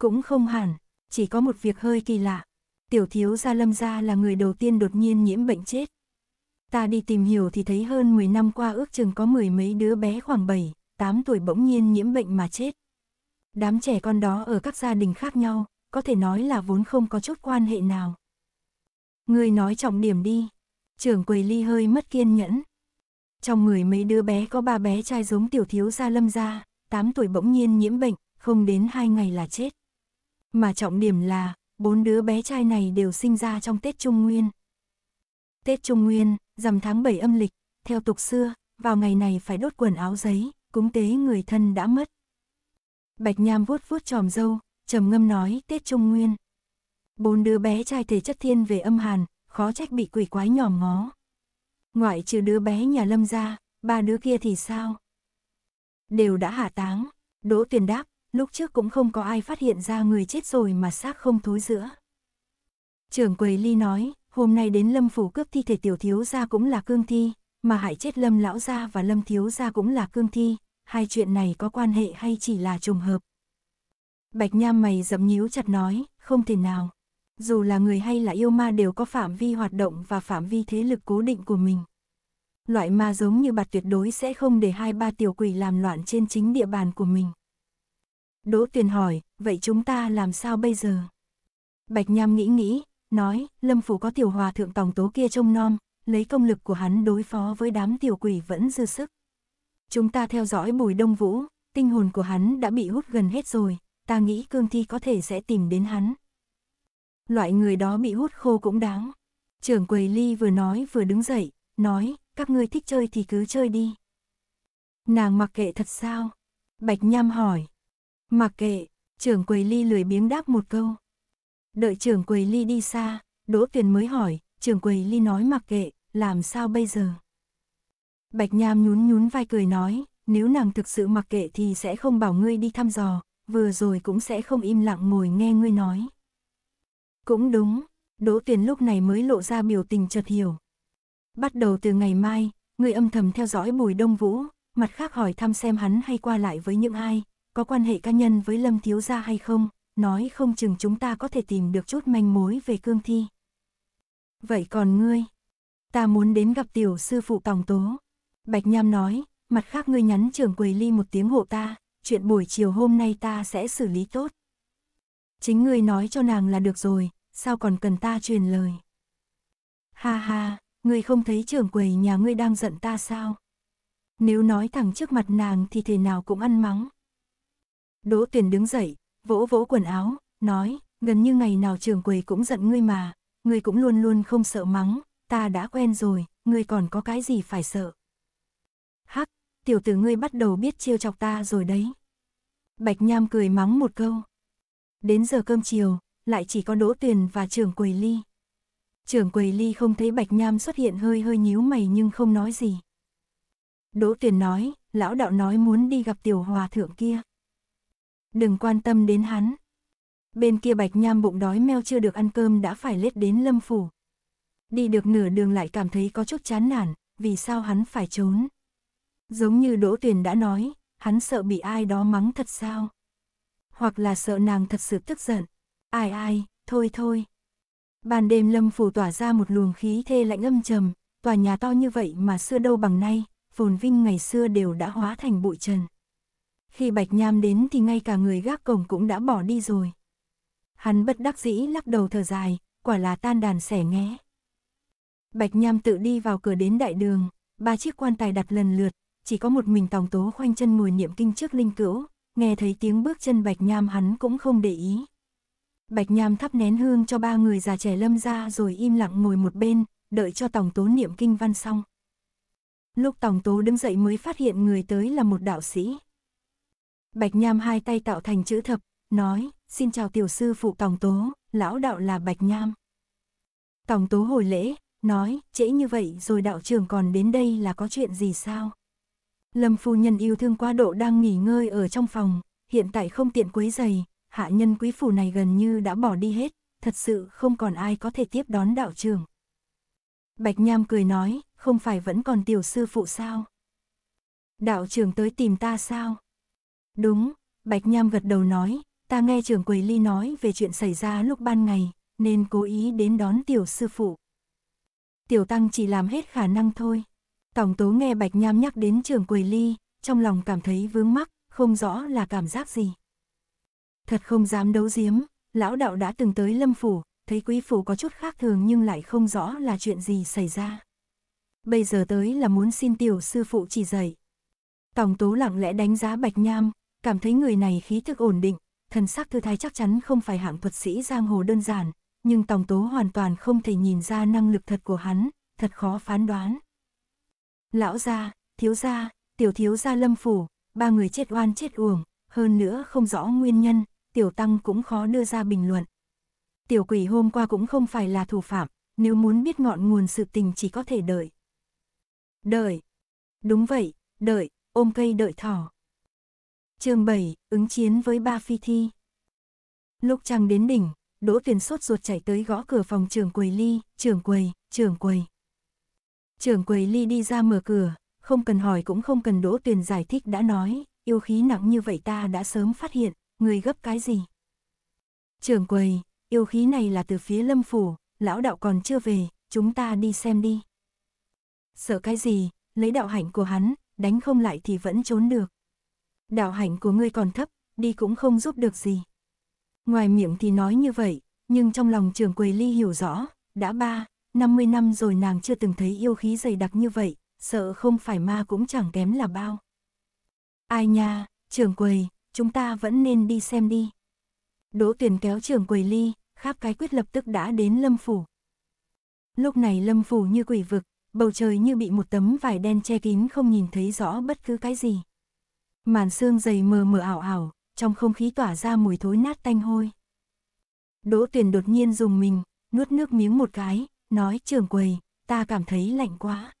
Cũng không hẳn, chỉ có một việc hơi kỳ lạ. Tiểu thiếu gia lâm gia là người đầu tiên đột nhiên nhiễm bệnh chết. Ta đi tìm hiểu thì thấy hơn 10 năm qua ước chừng có mười mấy đứa bé khoảng 7, 8 tuổi bỗng nhiên nhiễm bệnh mà chết. Đám trẻ con đó ở các gia đình khác nhau, có thể nói là vốn không có chút quan hệ nào. Người nói trọng điểm đi. Trưởng quầy ly hơi mất kiên nhẫn. Trong người mấy đứa bé có ba bé trai giống tiểu thiếu gia lâm gia, 8 tuổi bỗng nhiên nhiễm bệnh, không đến 2 ngày là chết. Mà trọng điểm là, bốn đứa bé trai này đều sinh ra trong Tết Trung Nguyên. Tết Trung Nguyên, rằm tháng 7 âm lịch, theo tục xưa, vào ngày này phải đốt quần áo giấy, cúng tế người thân đã mất. Bạch Nham vuốt vuốt tròm dâu, trầm ngâm nói Tết Trung Nguyên. Bốn đứa bé trai thể chất thiên về âm hàn, khó trách bị quỷ quái nhòm ngó. Ngoại trừ đứa bé nhà lâm ra, ba đứa kia thì sao? Đều đã hạ táng, Đỗ Tuyền đáp, lúc trước cũng không có ai phát hiện ra người chết rồi mà xác không thối giữa. Trưởng quầy ly nói, hôm nay đến lâm phủ cướp thi thể tiểu thiếu gia cũng là cương thi, mà hại chết lâm lão gia và lâm thiếu gia cũng là cương thi, hai chuyện này có quan hệ hay chỉ là trùng hợp. Bạch Nham mày dậm nhíu chặt nói, không thể nào. Dù là người hay là yêu ma đều có phạm vi hoạt động và phạm vi thế lực cố định của mình. Loại ma giống như bạt tuyệt đối sẽ không để hai ba tiểu quỷ làm loạn trên chính địa bàn của mình. Đỗ Tuyền hỏi, vậy chúng ta làm sao bây giờ? Bạch Nham nghĩ nghĩ, nói, Lâm Phủ có tiểu hòa thượng tổng tố kia trông nom, lấy công lực của hắn đối phó với đám tiểu quỷ vẫn dư sức. Chúng ta theo dõi Bùi Đông Vũ, tinh hồn của hắn đã bị hút gần hết rồi, ta nghĩ cương thi có thể sẽ tìm đến hắn. Loại người đó bị hút khô cũng đáng. Trưởng quầy ly vừa nói vừa đứng dậy, nói, các ngươi thích chơi thì cứ chơi đi. Nàng mặc kệ thật sao? Bạch Nham hỏi. Mặc kệ, trưởng quầy ly lười biếng đáp một câu. Đợi trưởng quầy ly đi xa, Đỗ Tuyền mới hỏi, trưởng quầy ly nói mặc kệ, làm sao bây giờ? Bạch Nham nhún nhún vai cười nói, nếu nàng thực sự mặc kệ thì sẽ không bảo ngươi đi thăm dò, vừa rồi cũng sẽ không im lặng ngồi nghe ngươi nói. Cũng đúng, Đỗ Tuyền lúc này mới lộ ra biểu tình chợt hiểu. Bắt đầu từ ngày mai, ngươi âm thầm theo dõi Bùi Đông Vũ, mặt khác hỏi thăm xem hắn hay qua lại với những ai, có quan hệ cá nhân với Lâm Thiếu Gia hay không, nói không chừng chúng ta có thể tìm được chút manh mối về cương thi. Vậy còn ngươi, ta muốn đến gặp tiểu sư phụ Tòng Tố. Bạch Nham nói, mặt khác ngươi nhắn trưởng quầy ly một tiếng hộ ta, chuyện buổi chiều hôm nay ta sẽ xử lý tốt. Chính ngươi nói cho nàng là được rồi, sao còn cần ta truyền lời. Ha ha, ngươi không thấy trưởng quầy nhà ngươi đang giận ta sao? Nếu nói thẳng trước mặt nàng thì thể nào cũng ăn mắng. Đỗ tuyển đứng dậy, vỗ vỗ quần áo, nói, gần như ngày nào trưởng quầy cũng giận ngươi mà, ngươi cũng luôn luôn không sợ mắng, ta đã quen rồi, ngươi còn có cái gì phải sợ tiểu tử ngươi bắt đầu biết chiêu chọc ta rồi đấy. Bạch Nham cười mắng một câu. Đến giờ cơm chiều, lại chỉ có Đỗ Tuyền và trưởng quầy ly. Trưởng quầy ly không thấy Bạch Nham xuất hiện hơi hơi nhíu mày nhưng không nói gì. Đỗ Tuyền nói, lão đạo nói muốn đi gặp tiểu hòa thượng kia. Đừng quan tâm đến hắn. Bên kia Bạch Nham bụng đói meo chưa được ăn cơm đã phải lết đến lâm phủ. Đi được nửa đường lại cảm thấy có chút chán nản, vì sao hắn phải trốn. Giống như Đỗ Tuyền đã nói, hắn sợ bị ai đó mắng thật sao? Hoặc là sợ nàng thật sự tức giận. Ai ai, thôi thôi. Ban đêm Lâm Phủ tỏa ra một luồng khí thê lạnh âm trầm, tòa nhà to như vậy mà xưa đâu bằng nay, phồn vinh ngày xưa đều đã hóa thành bụi trần. Khi Bạch Nham đến thì ngay cả người gác cổng cũng đã bỏ đi rồi. Hắn bất đắc dĩ lắc đầu thở dài, quả là tan đàn sẻ nghé. Bạch Nham tự đi vào cửa đến đại đường, ba chiếc quan tài đặt lần lượt, chỉ có một mình tòng tố khoanh chân ngồi niệm kinh trước linh cữu, nghe thấy tiếng bước chân bạch nham hắn cũng không để ý. Bạch nham thắp nén hương cho ba người già trẻ lâm ra rồi im lặng ngồi một bên, đợi cho tòng tố niệm kinh văn xong. Lúc tòng tố đứng dậy mới phát hiện người tới là một đạo sĩ. Bạch nham hai tay tạo thành chữ thập, nói, xin chào tiểu sư phụ tòng tố, lão đạo là bạch nham. Tòng tố hồi lễ, nói, trễ như vậy rồi đạo trưởng còn đến đây là có chuyện gì sao? Lâm phu nhân yêu thương quá độ đang nghỉ ngơi ở trong phòng, hiện tại không tiện quấy giày, hạ nhân quý phủ này gần như đã bỏ đi hết, thật sự không còn ai có thể tiếp đón đạo trưởng. Bạch Nham cười nói, không phải vẫn còn tiểu sư phụ sao? Đạo trưởng tới tìm ta sao? Đúng, Bạch Nham gật đầu nói, ta nghe trưởng quầy ly nói về chuyện xảy ra lúc ban ngày, nên cố ý đến đón tiểu sư phụ. Tiểu tăng chỉ làm hết khả năng thôi. Tòng tố nghe Bạch Nham nhắc đến trường Quỳ Ly, trong lòng cảm thấy vướng mắc, không rõ là cảm giác gì. Thật không dám đấu giếm, lão đạo đã từng tới lâm phủ, thấy quý phủ có chút khác thường nhưng lại không rõ là chuyện gì xảy ra. Bây giờ tới là muốn xin tiểu sư phụ chỉ dạy. Tòng tố lặng lẽ đánh giá Bạch Nham, cảm thấy người này khí thức ổn định, thần sắc thư thái chắc chắn không phải hạng thuật sĩ giang hồ đơn giản, nhưng Tòng tố hoàn toàn không thể nhìn ra năng lực thật của hắn, thật khó phán đoán lão gia, thiếu gia, tiểu thiếu gia lâm phủ, ba người chết oan chết uổng, hơn nữa không rõ nguyên nhân, tiểu tăng cũng khó đưa ra bình luận. Tiểu quỷ hôm qua cũng không phải là thủ phạm, nếu muốn biết ngọn nguồn sự tình chỉ có thể đợi. Đợi. Đúng vậy, đợi, ôm cây đợi thỏ. chương 7, ứng chiến với ba phi thi. Lúc trăng đến đỉnh, Đỗ Tuyền sốt ruột chạy tới gõ cửa phòng trường quầy ly, trường quầy, trường quầy. Trưởng quầy ly đi ra mở cửa, không cần hỏi cũng không cần đỗ tuyền giải thích đã nói, yêu khí nặng như vậy ta đã sớm phát hiện, người gấp cái gì. Trưởng quầy, yêu khí này là từ phía lâm phủ, lão đạo còn chưa về, chúng ta đi xem đi. Sợ cái gì, lấy đạo hạnh của hắn, đánh không lại thì vẫn trốn được. Đạo hạnh của ngươi còn thấp, đi cũng không giúp được gì. Ngoài miệng thì nói như vậy, nhưng trong lòng trưởng quầy ly hiểu rõ, đã ba, 50 năm rồi nàng chưa từng thấy yêu khí dày đặc như vậy, sợ không phải ma cũng chẳng kém là bao. Ai nha, trưởng quầy, chúng ta vẫn nên đi xem đi. Đỗ tuyển kéo trưởng quầy ly, khắp cái quyết lập tức đã đến lâm phủ. Lúc này lâm phủ như quỷ vực, bầu trời như bị một tấm vải đen che kín không nhìn thấy rõ bất cứ cái gì. Màn sương dày mờ mờ ảo ảo, trong không khí tỏa ra mùi thối nát tanh hôi. Đỗ tuyển đột nhiên dùng mình, nuốt nước miếng một cái, nói trường quầy, ta cảm thấy lạnh quá.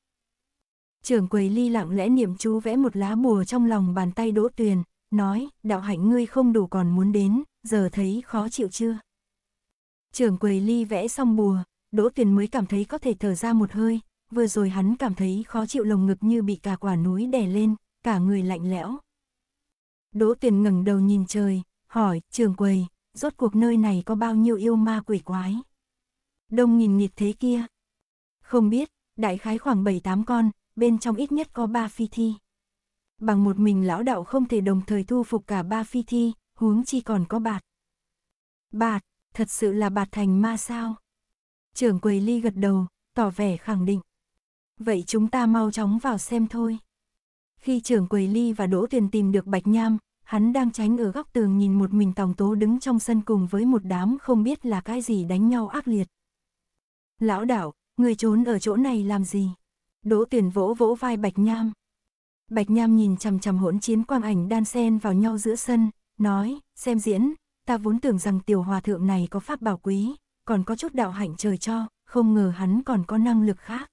Trường quầy ly lặng lẽ niệm chú vẽ một lá bùa trong lòng bàn tay đỗ tuyền, nói, đạo hạnh ngươi không đủ còn muốn đến, giờ thấy khó chịu chưa? Trường quầy ly vẽ xong bùa, đỗ tuyền mới cảm thấy có thể thở ra một hơi, vừa rồi hắn cảm thấy khó chịu lồng ngực như bị cả quả núi đè lên, cả người lạnh lẽo. Đỗ tuyền ngẩng đầu nhìn trời, hỏi, trường quầy, rốt cuộc nơi này có bao nhiêu yêu ma quỷ quái? đông nghìn nghịt thế kia. Không biết, đại khái khoảng 7-8 con, bên trong ít nhất có 3 phi thi. Bằng một mình lão đạo không thể đồng thời thu phục cả ba phi thi, huống chi còn có bạt. Bạt, thật sự là bạt thành ma sao? Trưởng quầy ly gật đầu, tỏ vẻ khẳng định. Vậy chúng ta mau chóng vào xem thôi. Khi trưởng quầy ly và đỗ tuyền tìm được bạch nham, hắn đang tránh ở góc tường nhìn một mình tòng tố đứng trong sân cùng với một đám không biết là cái gì đánh nhau ác liệt. Lão đạo, người trốn ở chỗ này làm gì? Đỗ tuyển vỗ vỗ vai Bạch Nham. Bạch Nham nhìn chằm chằm hỗn chiến quang ảnh đan sen vào nhau giữa sân, nói, xem diễn, ta vốn tưởng rằng tiểu hòa thượng này có pháp bảo quý, còn có chút đạo hạnh trời cho, không ngờ hắn còn có năng lực khác.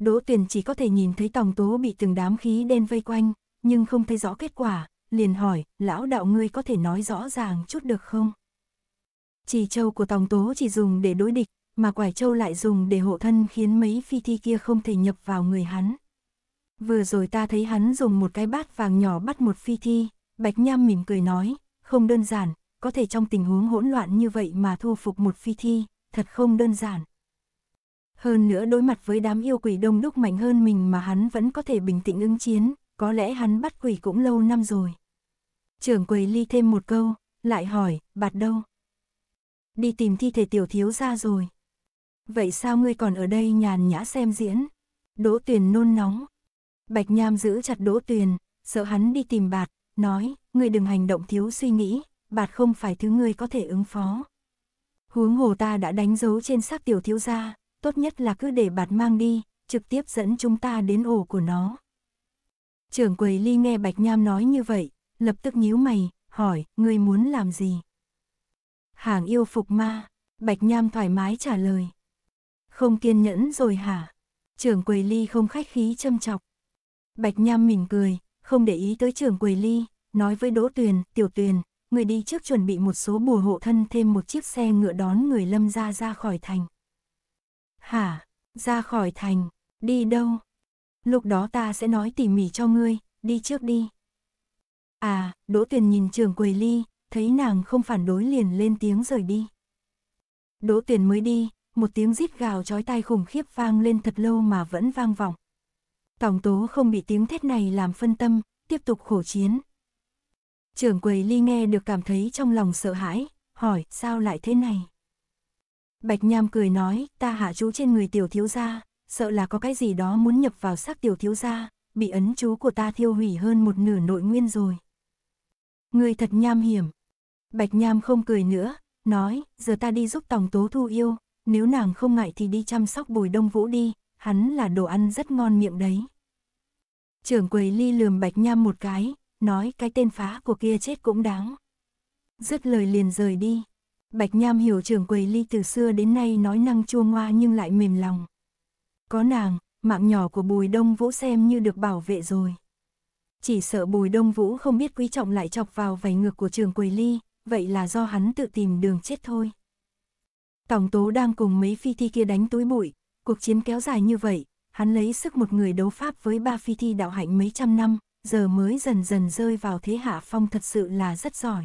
Đỗ tuyển chỉ có thể nhìn thấy tòng tố bị từng đám khí đen vây quanh, nhưng không thấy rõ kết quả, liền hỏi, lão đạo ngươi có thể nói rõ ràng chút được không? Chỉ châu của tòng tố chỉ dùng để đối địch, mà quải châu lại dùng để hộ thân khiến mấy phi thi kia không thể nhập vào người hắn. Vừa rồi ta thấy hắn dùng một cái bát vàng nhỏ bắt một phi thi, Bạch Nham mỉm cười nói, không đơn giản, có thể trong tình huống hỗn loạn như vậy mà thu phục một phi thi, thật không đơn giản. Hơn nữa đối mặt với đám yêu quỷ đông đúc mạnh hơn mình mà hắn vẫn có thể bình tĩnh ứng chiến, có lẽ hắn bắt quỷ cũng lâu năm rồi. Trưởng quầy ly thêm một câu, lại hỏi, bạt đâu? Đi tìm thi thể tiểu thiếu ra rồi. Vậy sao ngươi còn ở đây nhàn nhã xem diễn? Đỗ Tuyền nôn nóng. Bạch Nham giữ chặt Đỗ Tuyền, sợ hắn đi tìm Bạt, nói, ngươi đừng hành động thiếu suy nghĩ, Bạt không phải thứ ngươi có thể ứng phó. Huống hồ ta đã đánh dấu trên xác tiểu thiếu gia, tốt nhất là cứ để Bạt mang đi, trực tiếp dẫn chúng ta đến ổ của nó. Trưởng quầy ly nghe Bạch Nham nói như vậy, lập tức nhíu mày, hỏi, ngươi muốn làm gì? Hàng yêu phục ma, Bạch Nham thoải mái trả lời. Không kiên nhẫn rồi hả? Trưởng quầy ly không khách khí châm chọc. Bạch Nham mỉm cười, không để ý tới trưởng quầy ly, nói với Đỗ Tuyền, Tiểu Tuyền, người đi trước chuẩn bị một số bùa hộ thân thêm một chiếc xe ngựa đón người lâm ra ra khỏi thành. Hả? Ra khỏi thành, đi đâu? Lúc đó ta sẽ nói tỉ mỉ cho ngươi, đi trước đi. À, Đỗ Tuyền nhìn trưởng quầy ly, thấy nàng không phản đối liền lên tiếng rời đi. Đỗ Tuyền mới đi, một tiếng rít gào chói tai khủng khiếp vang lên thật lâu mà vẫn vang vọng. Tổng tố không bị tiếng thét này làm phân tâm, tiếp tục khổ chiến. Trưởng quầy ly nghe được cảm thấy trong lòng sợ hãi, hỏi sao lại thế này. Bạch Nham cười nói, ta hạ chú trên người tiểu thiếu gia, sợ là có cái gì đó muốn nhập vào xác tiểu thiếu gia, bị ấn chú của ta thiêu hủy hơn một nửa nội nguyên rồi. Người thật nham hiểm. Bạch Nham không cười nữa, nói, giờ ta đi giúp Tổng Tố Thu Yêu, nếu nàng không ngại thì đi chăm sóc bùi đông vũ đi, hắn là đồ ăn rất ngon miệng đấy. Trưởng quầy ly lườm bạch nham một cái, nói cái tên phá của kia chết cũng đáng. Dứt lời liền rời đi. Bạch Nham hiểu trưởng quầy ly từ xưa đến nay nói năng chua ngoa nhưng lại mềm lòng. Có nàng, mạng nhỏ của Bùi Đông Vũ xem như được bảo vệ rồi. Chỉ sợ Bùi Đông Vũ không biết quý trọng lại chọc vào vảy ngược của trường quầy ly, vậy là do hắn tự tìm đường chết thôi. Tổng tố đang cùng mấy phi thi kia đánh túi bụi, cuộc chiến kéo dài như vậy, hắn lấy sức một người đấu pháp với ba phi thi đạo hạnh mấy trăm năm, giờ mới dần dần rơi vào thế hạ phong thật sự là rất giỏi.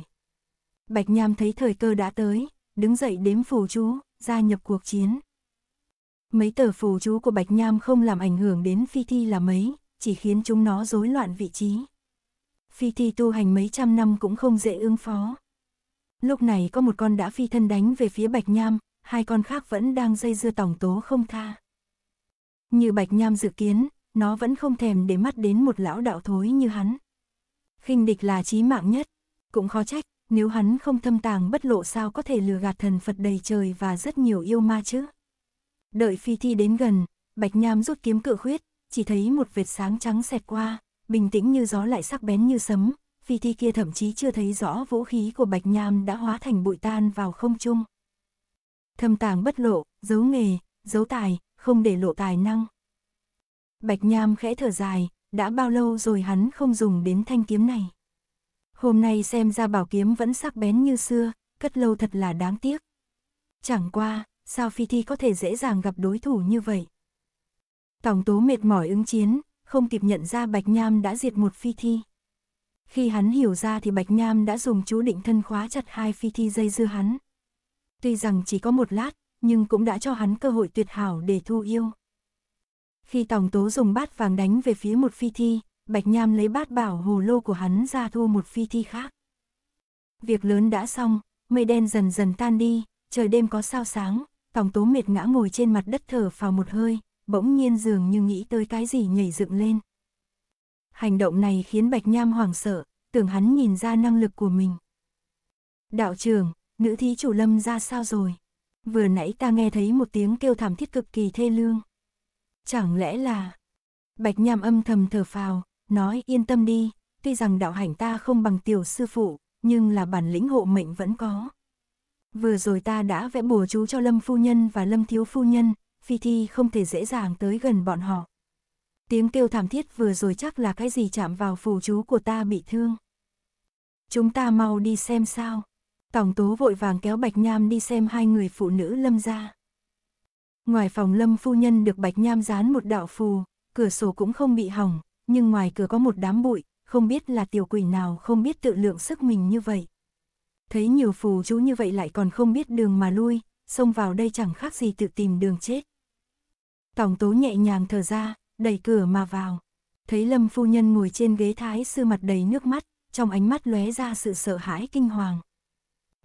Bạch Nham thấy thời cơ đã tới, đứng dậy đếm phù chú, gia nhập cuộc chiến. Mấy tờ phù chú của Bạch Nham không làm ảnh hưởng đến phi thi là mấy, chỉ khiến chúng nó rối loạn vị trí. Phi thi tu hành mấy trăm năm cũng không dễ ứng phó. Lúc này có một con đã phi thân đánh về phía Bạch Nham, hai con khác vẫn đang dây dưa tòng tố không tha. Như Bạch Nham dự kiến, nó vẫn không thèm để mắt đến một lão đạo thối như hắn. khinh địch là chí mạng nhất, cũng khó trách, nếu hắn không thâm tàng bất lộ sao có thể lừa gạt thần Phật đầy trời và rất nhiều yêu ma chứ. Đợi phi thi đến gần, Bạch Nham rút kiếm cự khuyết, chỉ thấy một vệt sáng trắng xẹt qua, bình tĩnh như gió lại sắc bén như sấm, phi thi kia thậm chí chưa thấy rõ vũ khí của Bạch Nham đã hóa thành bụi tan vào không trung thâm tàng bất lộ, giấu nghề, giấu tài, không để lộ tài năng. Bạch Nham khẽ thở dài, đã bao lâu rồi hắn không dùng đến thanh kiếm này. Hôm nay xem ra bảo kiếm vẫn sắc bén như xưa, cất lâu thật là đáng tiếc. Chẳng qua, sao Phi Thi có thể dễ dàng gặp đối thủ như vậy? Tổng tố mệt mỏi ứng chiến, không kịp nhận ra Bạch Nham đã diệt một Phi Thi. Khi hắn hiểu ra thì Bạch Nham đã dùng chú định thân khóa chặt hai Phi Thi dây dưa hắn. Tuy rằng chỉ có một lát, nhưng cũng đã cho hắn cơ hội tuyệt hảo để thu yêu. Khi Tòng Tố dùng bát vàng đánh về phía một phi thi, Bạch Nham lấy bát bảo hồ lô của hắn ra thu một phi thi khác. Việc lớn đã xong, mây đen dần dần tan đi, trời đêm có sao sáng, Tòng Tố mệt ngã ngồi trên mặt đất thở phào một hơi, bỗng nhiên dường như nghĩ tới cái gì nhảy dựng lên. Hành động này khiến Bạch Nham hoảng sợ, tưởng hắn nhìn ra năng lực của mình. Đạo trưởng, Nữ thí chủ lâm ra sao rồi? Vừa nãy ta nghe thấy một tiếng kêu thảm thiết cực kỳ thê lương. Chẳng lẽ là... Bạch nhàm âm thầm thở phào, nói yên tâm đi, tuy rằng đạo hành ta không bằng tiểu sư phụ, nhưng là bản lĩnh hộ mệnh vẫn có. Vừa rồi ta đã vẽ bùa chú cho Lâm Phu Nhân và Lâm Thiếu Phu Nhân, phi thi không thể dễ dàng tới gần bọn họ. Tiếng kêu thảm thiết vừa rồi chắc là cái gì chạm vào phù chú của ta bị thương. Chúng ta mau đi xem sao. Tòng Tố vội vàng kéo Bạch Nham đi xem hai người phụ nữ lâm ra. Ngoài phòng lâm phu nhân được Bạch Nham dán một đạo phù, cửa sổ cũng không bị hỏng, nhưng ngoài cửa có một đám bụi, không biết là tiểu quỷ nào không biết tự lượng sức mình như vậy. Thấy nhiều phù chú như vậy lại còn không biết đường mà lui, xông vào đây chẳng khác gì tự tìm đường chết. Tòng Tố nhẹ nhàng thở ra, đẩy cửa mà vào. Thấy Lâm phu nhân ngồi trên ghế thái sư mặt đầy nước mắt, trong ánh mắt lóe ra sự sợ hãi kinh hoàng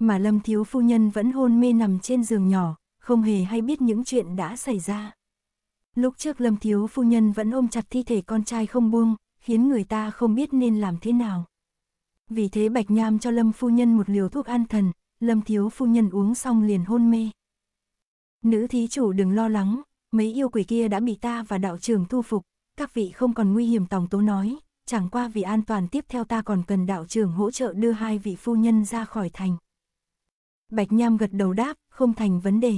mà Lâm Thiếu Phu Nhân vẫn hôn mê nằm trên giường nhỏ, không hề hay biết những chuyện đã xảy ra. Lúc trước Lâm Thiếu Phu Nhân vẫn ôm chặt thi thể con trai không buông, khiến người ta không biết nên làm thế nào. Vì thế Bạch Nham cho Lâm Phu Nhân một liều thuốc an thần, Lâm Thiếu Phu Nhân uống xong liền hôn mê. Nữ thí chủ đừng lo lắng, mấy yêu quỷ kia đã bị ta và đạo trưởng thu phục, các vị không còn nguy hiểm tòng tố nói, chẳng qua vì an toàn tiếp theo ta còn cần đạo trưởng hỗ trợ đưa hai vị phu nhân ra khỏi thành. Bạch Nham gật đầu đáp, không thành vấn đề.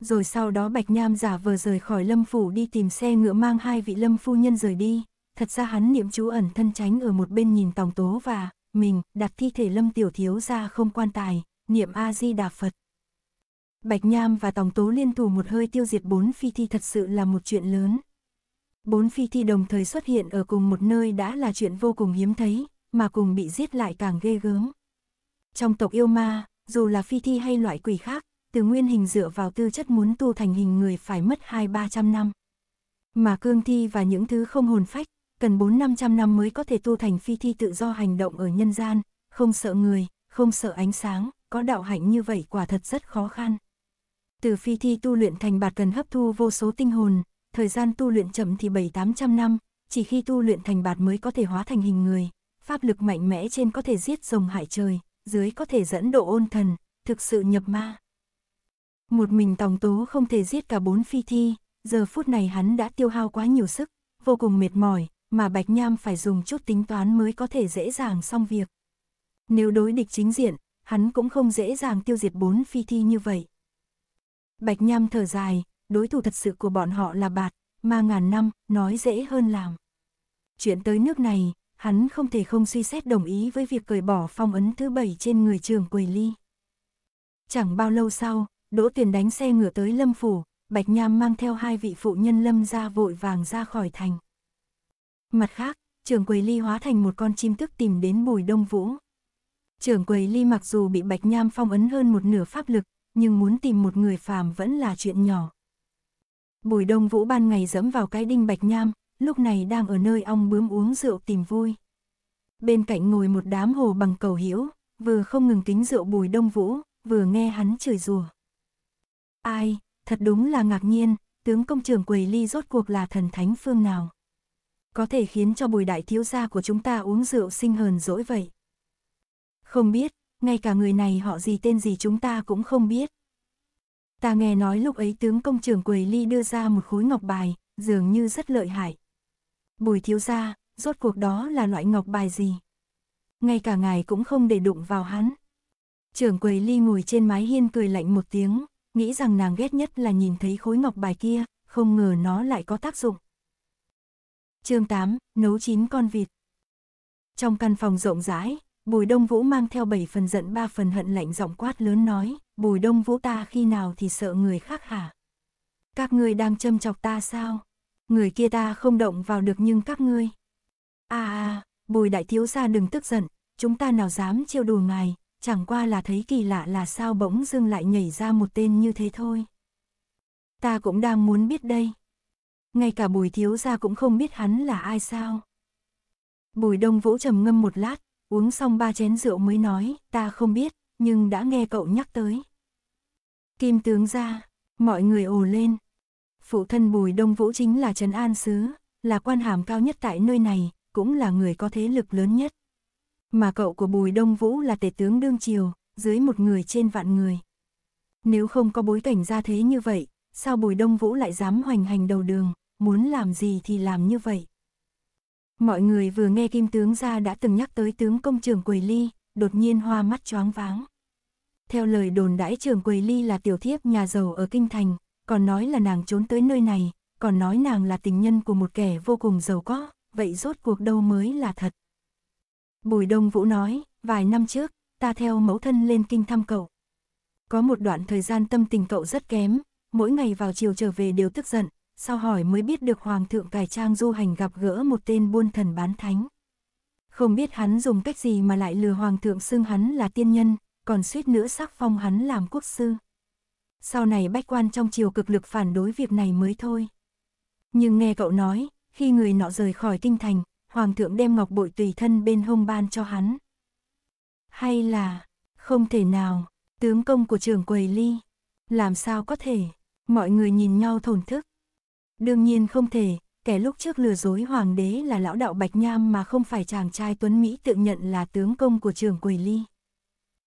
Rồi sau đó Bạch Nham giả vờ rời khỏi lâm phủ đi tìm xe ngựa mang hai vị lâm phu nhân rời đi. Thật ra hắn niệm chú ẩn thân tránh ở một bên nhìn Tòng Tố và mình đặt thi thể lâm tiểu thiếu ra không quan tài, niệm A-di-đà Phật. Bạch Nham và Tòng Tố liên thủ một hơi tiêu diệt bốn phi thi thật sự là một chuyện lớn. Bốn phi thi đồng thời xuất hiện ở cùng một nơi đã là chuyện vô cùng hiếm thấy, mà cùng bị giết lại càng ghê gớm. Trong tộc yêu ma, dù là phi thi hay loại quỷ khác, từ nguyên hình dựa vào tư chất muốn tu thành hình người phải mất hai ba trăm năm. Mà cương thi và những thứ không hồn phách, cần bốn năm trăm năm mới có thể tu thành phi thi tự do hành động ở nhân gian, không sợ người, không sợ ánh sáng, có đạo hạnh như vậy quả thật rất khó khăn. Từ phi thi tu luyện thành bạt cần hấp thu vô số tinh hồn, thời gian tu luyện chậm thì 7-800 năm, chỉ khi tu luyện thành bạt mới có thể hóa thành hình người, pháp lực mạnh mẽ trên có thể giết rồng hải trời, dưới có thể dẫn độ ôn thần, thực sự nhập ma. Một mình Tòng tú không thể giết cả bốn phi thi, giờ phút này hắn đã tiêu hao quá nhiều sức, vô cùng mệt mỏi, mà Bạch Nham phải dùng chút tính toán mới có thể dễ dàng xong việc. Nếu đối địch chính diện, hắn cũng không dễ dàng tiêu diệt bốn phi thi như vậy. Bạch Nham thở dài, đối thủ thật sự của bọn họ là bạt, mà ngàn năm, nói dễ hơn làm. Chuyện tới nước này, hắn không thể không suy xét đồng ý với việc cởi bỏ phong ấn thứ bảy trên người trường Quầy Ly. Chẳng bao lâu sau, Đỗ Tuyền đánh xe ngựa tới Lâm Phủ, Bạch Nham mang theo hai vị phụ nhân Lâm ra vội vàng ra khỏi thành. Mặt khác, trường Quầy Ly hóa thành một con chim tức tìm đến bùi đông vũ. Trường Quầy Ly mặc dù bị Bạch Nham phong ấn hơn một nửa pháp lực, nhưng muốn tìm một người phàm vẫn là chuyện nhỏ. Bùi đông vũ ban ngày dẫm vào cái đinh Bạch Nham, lúc này đang ở nơi ong bướm uống rượu tìm vui. Bên cạnh ngồi một đám hồ bằng cầu hiểu, vừa không ngừng kính rượu bùi đông vũ, vừa nghe hắn chửi rủa. Ai, thật đúng là ngạc nhiên, tướng công trường quầy ly rốt cuộc là thần thánh phương nào. Có thể khiến cho bùi đại thiếu gia của chúng ta uống rượu sinh hờn dỗi vậy. Không biết, ngay cả người này họ gì tên gì chúng ta cũng không biết. Ta nghe nói lúc ấy tướng công trường quầy ly đưa ra một khối ngọc bài, dường như rất lợi hại. Bùi thiếu gia, rốt cuộc đó là loại ngọc bài gì? Ngay cả ngài cũng không để đụng vào hắn. Trưởng quầy ly ngồi trên mái hiên cười lạnh một tiếng, nghĩ rằng nàng ghét nhất là nhìn thấy khối ngọc bài kia, không ngờ nó lại có tác dụng. chương 8, nấu chín con vịt. Trong căn phòng rộng rãi, Bùi Đông Vũ mang theo 7 phần giận 3 phần hận lạnh giọng quát lớn nói, Bùi Đông Vũ ta khi nào thì sợ người khác hả? Các người đang châm chọc ta sao? người kia ta không động vào được nhưng các ngươi. À, à, à bùi đại thiếu gia đừng tức giận, chúng ta nào dám trêu đùa ngài, chẳng qua là thấy kỳ lạ là sao bỗng dưng lại nhảy ra một tên như thế thôi. Ta cũng đang muốn biết đây. Ngay cả bùi thiếu gia cũng không biết hắn là ai sao. Bùi đông vũ trầm ngâm một lát, uống xong ba chén rượu mới nói, ta không biết, nhưng đã nghe cậu nhắc tới. Kim tướng ra, mọi người ồ lên, Phụ thân Bùi Đông Vũ chính là Trấn An Sứ, là quan hàm cao nhất tại nơi này, cũng là người có thế lực lớn nhất. Mà cậu của Bùi Đông Vũ là tể tướng Đương Triều, dưới một người trên vạn người. Nếu không có bối cảnh ra thế như vậy, sao Bùi Đông Vũ lại dám hoành hành đầu đường, muốn làm gì thì làm như vậy. Mọi người vừa nghe Kim Tướng ra đã từng nhắc tới tướng công trường quỳ Ly, đột nhiên hoa mắt choáng váng. Theo lời đồn đãi trường quỳ Ly là tiểu thiếp nhà giàu ở Kinh Thành, còn nói là nàng trốn tới nơi này, còn nói nàng là tình nhân của một kẻ vô cùng giàu có, vậy rốt cuộc đâu mới là thật. Bùi Đông Vũ nói, vài năm trước, ta theo mẫu thân lên kinh thăm cậu. Có một đoạn thời gian tâm tình cậu rất kém, mỗi ngày vào chiều trở về đều tức giận, sau hỏi mới biết được Hoàng thượng Cải Trang du hành gặp gỡ một tên buôn thần bán thánh. Không biết hắn dùng cách gì mà lại lừa Hoàng thượng xưng hắn là tiên nhân, còn suýt nữa sắc phong hắn làm quốc sư sau này bách quan trong triều cực lực phản đối việc này mới thôi. Nhưng nghe cậu nói, khi người nọ rời khỏi kinh thành, hoàng thượng đem ngọc bội tùy thân bên hông ban cho hắn. Hay là, không thể nào, tướng công của trường quầy ly, làm sao có thể, mọi người nhìn nhau thổn thức. Đương nhiên không thể, kẻ lúc trước lừa dối hoàng đế là lão đạo Bạch Nham mà không phải chàng trai Tuấn Mỹ tự nhận là tướng công của trường quầy ly.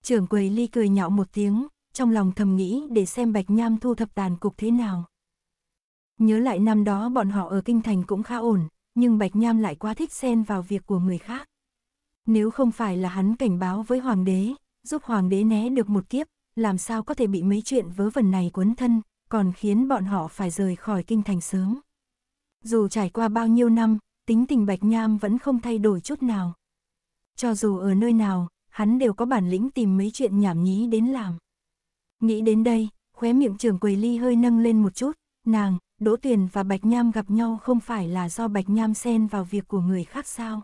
Trường quầy ly cười nhạo một tiếng, trong lòng thầm nghĩ để xem Bạch Nham thu thập tàn cục thế nào. Nhớ lại năm đó bọn họ ở Kinh Thành cũng khá ổn, nhưng Bạch Nham lại quá thích xen vào việc của người khác. Nếu không phải là hắn cảnh báo với Hoàng đế, giúp Hoàng đế né được một kiếp, làm sao có thể bị mấy chuyện vớ vẩn này cuốn thân, còn khiến bọn họ phải rời khỏi Kinh Thành sớm. Dù trải qua bao nhiêu năm, tính tình Bạch Nham vẫn không thay đổi chút nào. Cho dù ở nơi nào, hắn đều có bản lĩnh tìm mấy chuyện nhảm nhí đến làm. Nghĩ đến đây, khóe miệng trưởng quầy ly hơi nâng lên một chút, nàng, Đỗ Tuyền và Bạch Nham gặp nhau không phải là do Bạch Nham xen vào việc của người khác sao?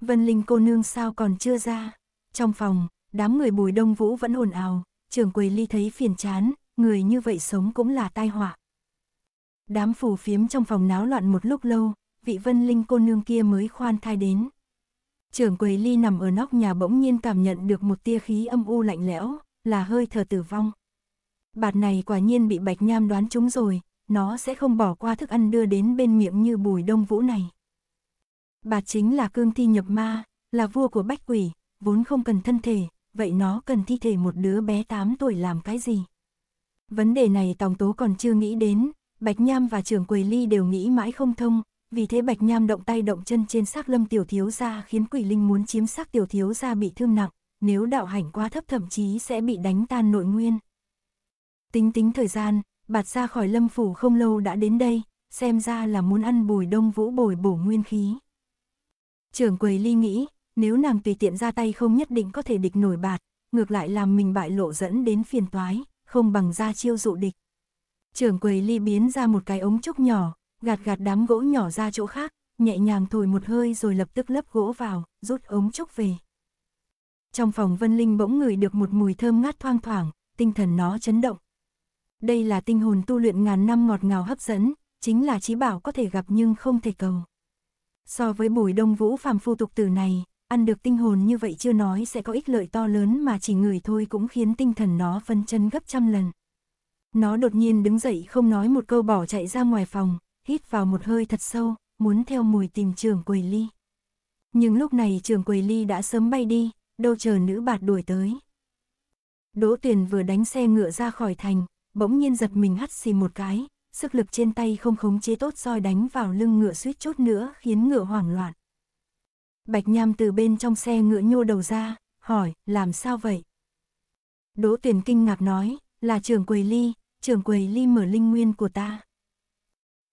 Vân Linh cô nương sao còn chưa ra? Trong phòng, đám người bùi đông vũ vẫn ồn ào, trưởng quầy ly thấy phiền chán, người như vậy sống cũng là tai họa. Đám phù phiếm trong phòng náo loạn một lúc lâu, vị Vân Linh cô nương kia mới khoan thai đến. Trưởng quầy ly nằm ở nóc nhà bỗng nhiên cảm nhận được một tia khí âm u lạnh lẽo, là hơi thở tử vong. Bạt này quả nhiên bị Bạch Nham đoán trúng rồi, nó sẽ không bỏ qua thức ăn đưa đến bên miệng như bùi đông vũ này. Bạt chính là cương thi nhập ma, là vua của bách quỷ, vốn không cần thân thể, vậy nó cần thi thể một đứa bé 8 tuổi làm cái gì? Vấn đề này Tòng Tố còn chưa nghĩ đến, Bạch Nham và trưởng Quầy Ly đều nghĩ mãi không thông, vì thế Bạch Nham động tay động chân trên xác Lâm Tiểu Thiếu Gia khiến Quỷ Linh muốn chiếm xác Tiểu Thiếu Gia bị thương nặng, nếu đạo hành quá thấp thậm chí sẽ bị đánh tan nội nguyên. Tính tính thời gian, bạt ra khỏi lâm phủ không lâu đã đến đây, xem ra là muốn ăn bùi đông vũ bồi bổ nguyên khí. Trưởng quầy ly nghĩ, nếu nàng tùy tiện ra tay không nhất định có thể địch nổi bạt, ngược lại làm mình bại lộ dẫn đến phiền toái, không bằng ra chiêu dụ địch. Trưởng quầy ly biến ra một cái ống trúc nhỏ, gạt gạt đám gỗ nhỏ ra chỗ khác, nhẹ nhàng thổi một hơi rồi lập tức lấp gỗ vào, rút ống trúc về. Trong phòng Vân Linh bỗng ngửi được một mùi thơm ngát thoang thoảng, tinh thần nó chấn động. Đây là tinh hồn tu luyện ngàn năm ngọt ngào hấp dẫn, chính là trí bảo có thể gặp nhưng không thể cầu. So với bùi đông vũ phàm phu tục tử này, ăn được tinh hồn như vậy chưa nói sẽ có ích lợi to lớn mà chỉ ngửi thôi cũng khiến tinh thần nó phân chân gấp trăm lần. Nó đột nhiên đứng dậy không nói một câu bỏ chạy ra ngoài phòng, hít vào một hơi thật sâu, muốn theo mùi tìm trường quầy ly. Nhưng lúc này trường quầy ly đã sớm bay đi, đâu chờ nữ bạt đuổi tới. Đỗ Tuyền vừa đánh xe ngựa ra khỏi thành, bỗng nhiên giật mình hắt xì một cái, sức lực trên tay không khống chế tốt soi đánh vào lưng ngựa suýt chút nữa khiến ngựa hoảng loạn. Bạch Nham từ bên trong xe ngựa nhô đầu ra, hỏi, làm sao vậy? Đỗ Tuyền kinh ngạc nói, là trưởng quầy ly, trưởng quầy ly mở linh nguyên của ta.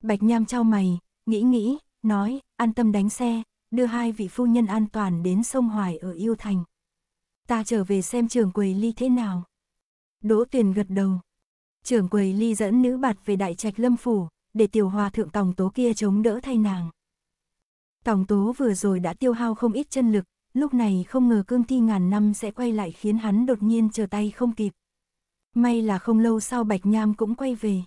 Bạch Nham trao mày, nghĩ nghĩ, nói, an tâm đánh xe, đưa hai vị phu nhân an toàn đến sông Hoài ở Yêu Thành ta trở về xem trưởng quầy ly thế nào. Đỗ Tuyền gật đầu. Trưởng quầy ly dẫn nữ bạt về đại trạch lâm phủ, để tiểu hòa thượng tòng tố kia chống đỡ thay nàng. Tòng tố vừa rồi đã tiêu hao không ít chân lực, lúc này không ngờ cương thi ngàn năm sẽ quay lại khiến hắn đột nhiên trở tay không kịp. May là không lâu sau Bạch Nham cũng quay về.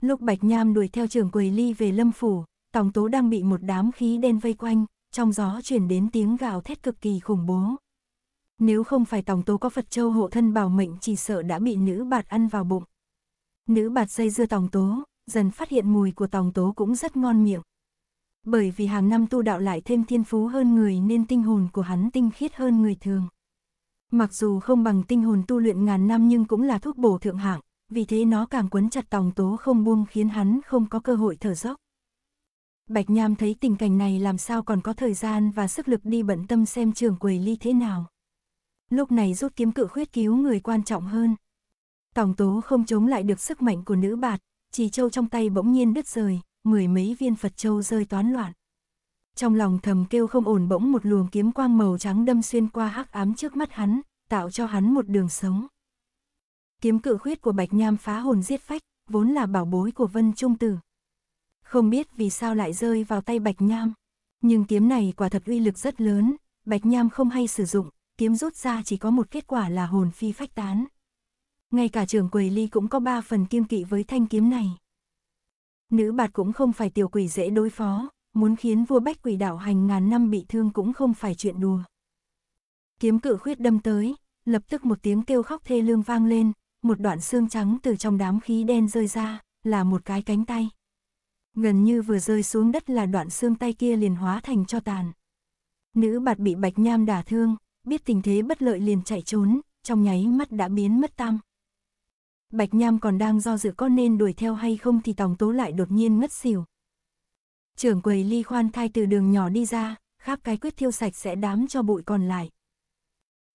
Lúc Bạch Nham đuổi theo trưởng quầy ly về lâm phủ, tòng tố đang bị một đám khí đen vây quanh, trong gió chuyển đến tiếng gào thét cực kỳ khủng bố. Nếu không phải Tòng Tố có Phật Châu hộ thân bảo mệnh chỉ sợ đã bị nữ bạt ăn vào bụng. Nữ bạt dây dưa Tòng Tố, dần phát hiện mùi của Tòng Tố cũng rất ngon miệng. Bởi vì hàng năm tu đạo lại thêm thiên phú hơn người nên tinh hồn của hắn tinh khiết hơn người thường. Mặc dù không bằng tinh hồn tu luyện ngàn năm nhưng cũng là thuốc bổ thượng hạng, vì thế nó càng quấn chặt tòng tố không buông khiến hắn không có cơ hội thở dốc. Bạch Nham thấy tình cảnh này làm sao còn có thời gian và sức lực đi bận tâm xem trường quầy ly thế nào lúc này rút kiếm cự khuyết cứu người quan trọng hơn. tổng tố không chống lại được sức mạnh của nữ bạt, chỉ châu trong tay bỗng nhiên đứt rời, mười mấy viên Phật châu rơi toán loạn. Trong lòng thầm kêu không ổn bỗng một luồng kiếm quang màu trắng đâm xuyên qua hắc ám trước mắt hắn, tạo cho hắn một đường sống. Kiếm cự khuyết của Bạch Nham phá hồn giết phách, vốn là bảo bối của Vân Trung Tử. Không biết vì sao lại rơi vào tay Bạch Nham, nhưng kiếm này quả thật uy lực rất lớn, Bạch Nham không hay sử dụng, kiếm rút ra chỉ có một kết quả là hồn phi phách tán. Ngay cả trưởng quầy ly cũng có ba phần kiêng kỵ với thanh kiếm này. Nữ bạt cũng không phải tiểu quỷ dễ đối phó, muốn khiến vua bách quỷ đảo hành ngàn năm bị thương cũng không phải chuyện đùa. Kiếm cự khuyết đâm tới, lập tức một tiếng kêu khóc thê lương vang lên, một đoạn xương trắng từ trong đám khí đen rơi ra, là một cái cánh tay. Gần như vừa rơi xuống đất là đoạn xương tay kia liền hóa thành cho tàn. Nữ bạt bị bạch nham đả thương, biết tình thế bất lợi liền chạy trốn, trong nháy mắt đã biến mất tam. Bạch Nham còn đang do dự con nên đuổi theo hay không thì Tòng Tố lại đột nhiên ngất xỉu. Trưởng quầy ly khoan thai từ đường nhỏ đi ra, khắp cái quyết thiêu sạch sẽ đám cho bụi còn lại.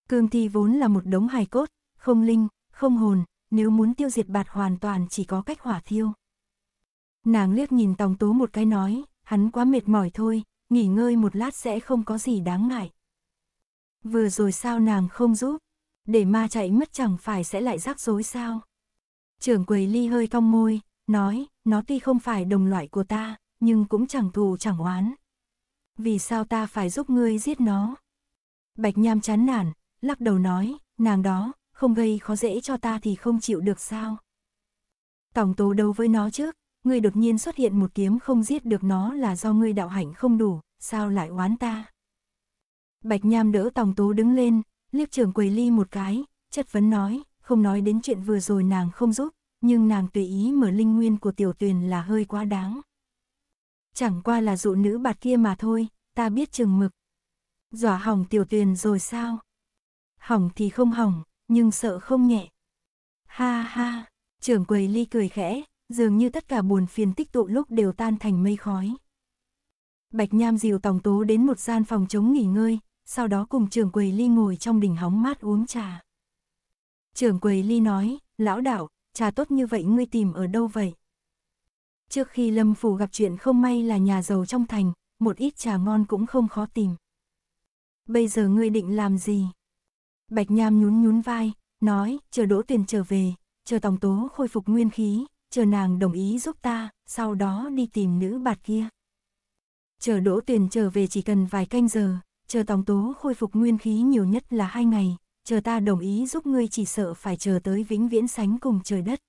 Cương thi vốn là một đống hài cốt, không linh, không hồn, nếu muốn tiêu diệt bạt hoàn toàn chỉ có cách hỏa thiêu. Nàng liếc nhìn Tòng Tố một cái nói, hắn quá mệt mỏi thôi, nghỉ ngơi một lát sẽ không có gì đáng ngại. Vừa rồi sao nàng không giúp? Để ma chạy mất chẳng phải sẽ lại rắc rối sao? Trưởng quầy ly hơi cong môi, nói, nó tuy không phải đồng loại của ta, nhưng cũng chẳng thù chẳng oán. Vì sao ta phải giúp ngươi giết nó? Bạch Nham chán nản, lắc đầu nói, nàng đó, không gây khó dễ cho ta thì không chịu được sao? Tổng tố đấu với nó trước, ngươi đột nhiên xuất hiện một kiếm không giết được nó là do ngươi đạo hạnh không đủ, sao lại oán ta? Bạch Nham đỡ Tòng Tú đứng lên, liếc trưởng quầy ly một cái, chất vấn nói, không nói đến chuyện vừa rồi nàng không giúp, nhưng nàng tùy ý mở linh nguyên của tiểu tuyền là hơi quá đáng. Chẳng qua là dụ nữ bạt kia mà thôi, ta biết chừng mực. Dọa hỏng tiểu tuyền rồi sao? Hỏng thì không hỏng, nhưng sợ không nhẹ. Ha ha, trưởng quầy ly cười khẽ, dường như tất cả buồn phiền tích tụ lúc đều tan thành mây khói. Bạch Nham dìu Tòng Tố đến một gian phòng chống nghỉ ngơi, sau đó cùng trưởng quầy ly ngồi trong đình hóng mát uống trà. Trưởng quầy ly nói, lão đạo, trà tốt như vậy ngươi tìm ở đâu vậy? Trước khi Lâm Phủ gặp chuyện không may là nhà giàu trong thành, một ít trà ngon cũng không khó tìm. Bây giờ ngươi định làm gì? Bạch Nham nhún nhún vai, nói, chờ Đỗ Tuyền trở về, chờ tổng Tố khôi phục nguyên khí, chờ nàng đồng ý giúp ta, sau đó đi tìm nữ bạt kia. Chờ Đỗ Tuyền trở về chỉ cần vài canh giờ, chờ Tòng Tố khôi phục nguyên khí nhiều nhất là hai ngày, chờ ta đồng ý giúp ngươi chỉ sợ phải chờ tới vĩnh viễn sánh cùng trời đất.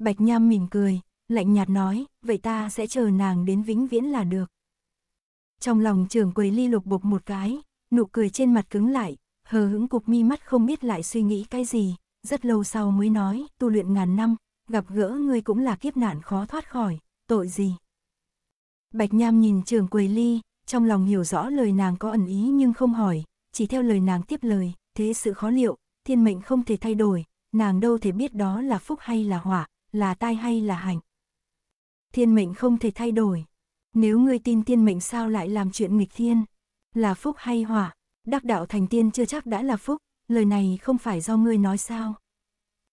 Bạch Nham mỉm cười, lạnh nhạt nói, vậy ta sẽ chờ nàng đến vĩnh viễn là được. Trong lòng Trường quầy ly lục bục một cái, nụ cười trên mặt cứng lại, hờ hững cục mi mắt không biết lại suy nghĩ cái gì, rất lâu sau mới nói, tu luyện ngàn năm, gặp gỡ ngươi cũng là kiếp nạn khó thoát khỏi, tội gì. Bạch Nham nhìn Trường quầy ly, trong lòng hiểu rõ lời nàng có ẩn ý nhưng không hỏi, chỉ theo lời nàng tiếp lời, thế sự khó liệu, thiên mệnh không thể thay đổi, nàng đâu thể biết đó là phúc hay là hỏa, là tai hay là hạnh. Thiên mệnh không thể thay đổi. Nếu ngươi tin thiên mệnh sao lại làm chuyện nghịch thiên? Là phúc hay hỏa? Đắc đạo thành tiên chưa chắc đã là phúc, lời này không phải do ngươi nói sao?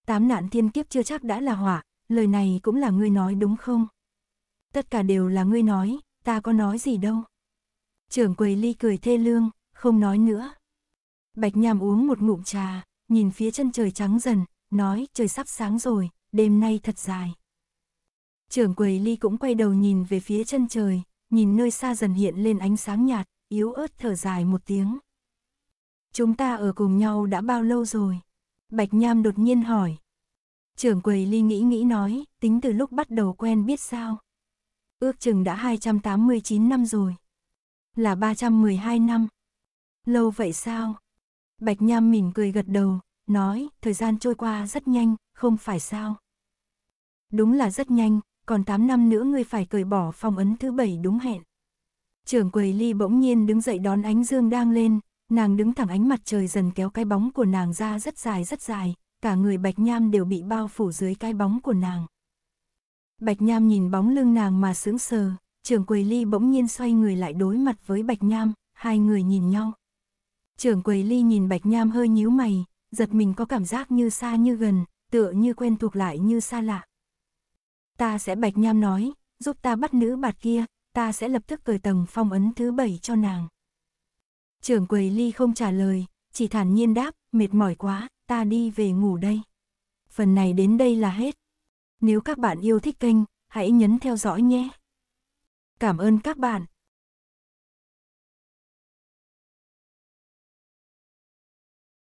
Tám nạn thiên kiếp chưa chắc đã là hỏa, lời này cũng là ngươi nói đúng không? Tất cả đều là ngươi nói, ta có nói gì đâu. Trưởng quầy ly cười thê lương, không nói nữa. Bạch Nham uống một ngụm trà, nhìn phía chân trời trắng dần, nói trời sắp sáng rồi, đêm nay thật dài. Trưởng quầy ly cũng quay đầu nhìn về phía chân trời, nhìn nơi xa dần hiện lên ánh sáng nhạt, yếu ớt thở dài một tiếng. Chúng ta ở cùng nhau đã bao lâu rồi? Bạch Nham đột nhiên hỏi. Trưởng quầy ly nghĩ nghĩ nói, tính từ lúc bắt đầu quen biết sao. Ước chừng đã 289 năm rồi. Là 312 năm. Lâu vậy sao? Bạch Nham mỉm cười gật đầu, nói, thời gian trôi qua rất nhanh, không phải sao? Đúng là rất nhanh, còn 8 năm nữa ngươi phải cởi bỏ phong ấn thứ bảy đúng hẹn. Trưởng quầy ly bỗng nhiên đứng dậy đón ánh dương đang lên, nàng đứng thẳng ánh mặt trời dần kéo cái bóng của nàng ra rất dài rất dài, cả người Bạch Nham đều bị bao phủ dưới cái bóng của nàng. Bạch Nham nhìn bóng lưng nàng mà sững sờ, trưởng quầy ly bỗng nhiên xoay người lại đối mặt với Bạch Nham, hai người nhìn nhau. Trưởng quầy ly nhìn Bạch Nham hơi nhíu mày, giật mình có cảm giác như xa như gần, tựa như quen thuộc lại như xa lạ. Ta sẽ Bạch Nham nói, giúp ta bắt nữ bạt kia, ta sẽ lập tức cởi tầng phong ấn thứ bảy cho nàng. Trưởng quầy ly không trả lời, chỉ thản nhiên đáp, mệt mỏi quá, ta đi về ngủ đây. Phần này đến đây là hết. Nếu các bạn yêu thích kênh, hãy nhấn theo dõi nhé. Cảm ơn các bạn.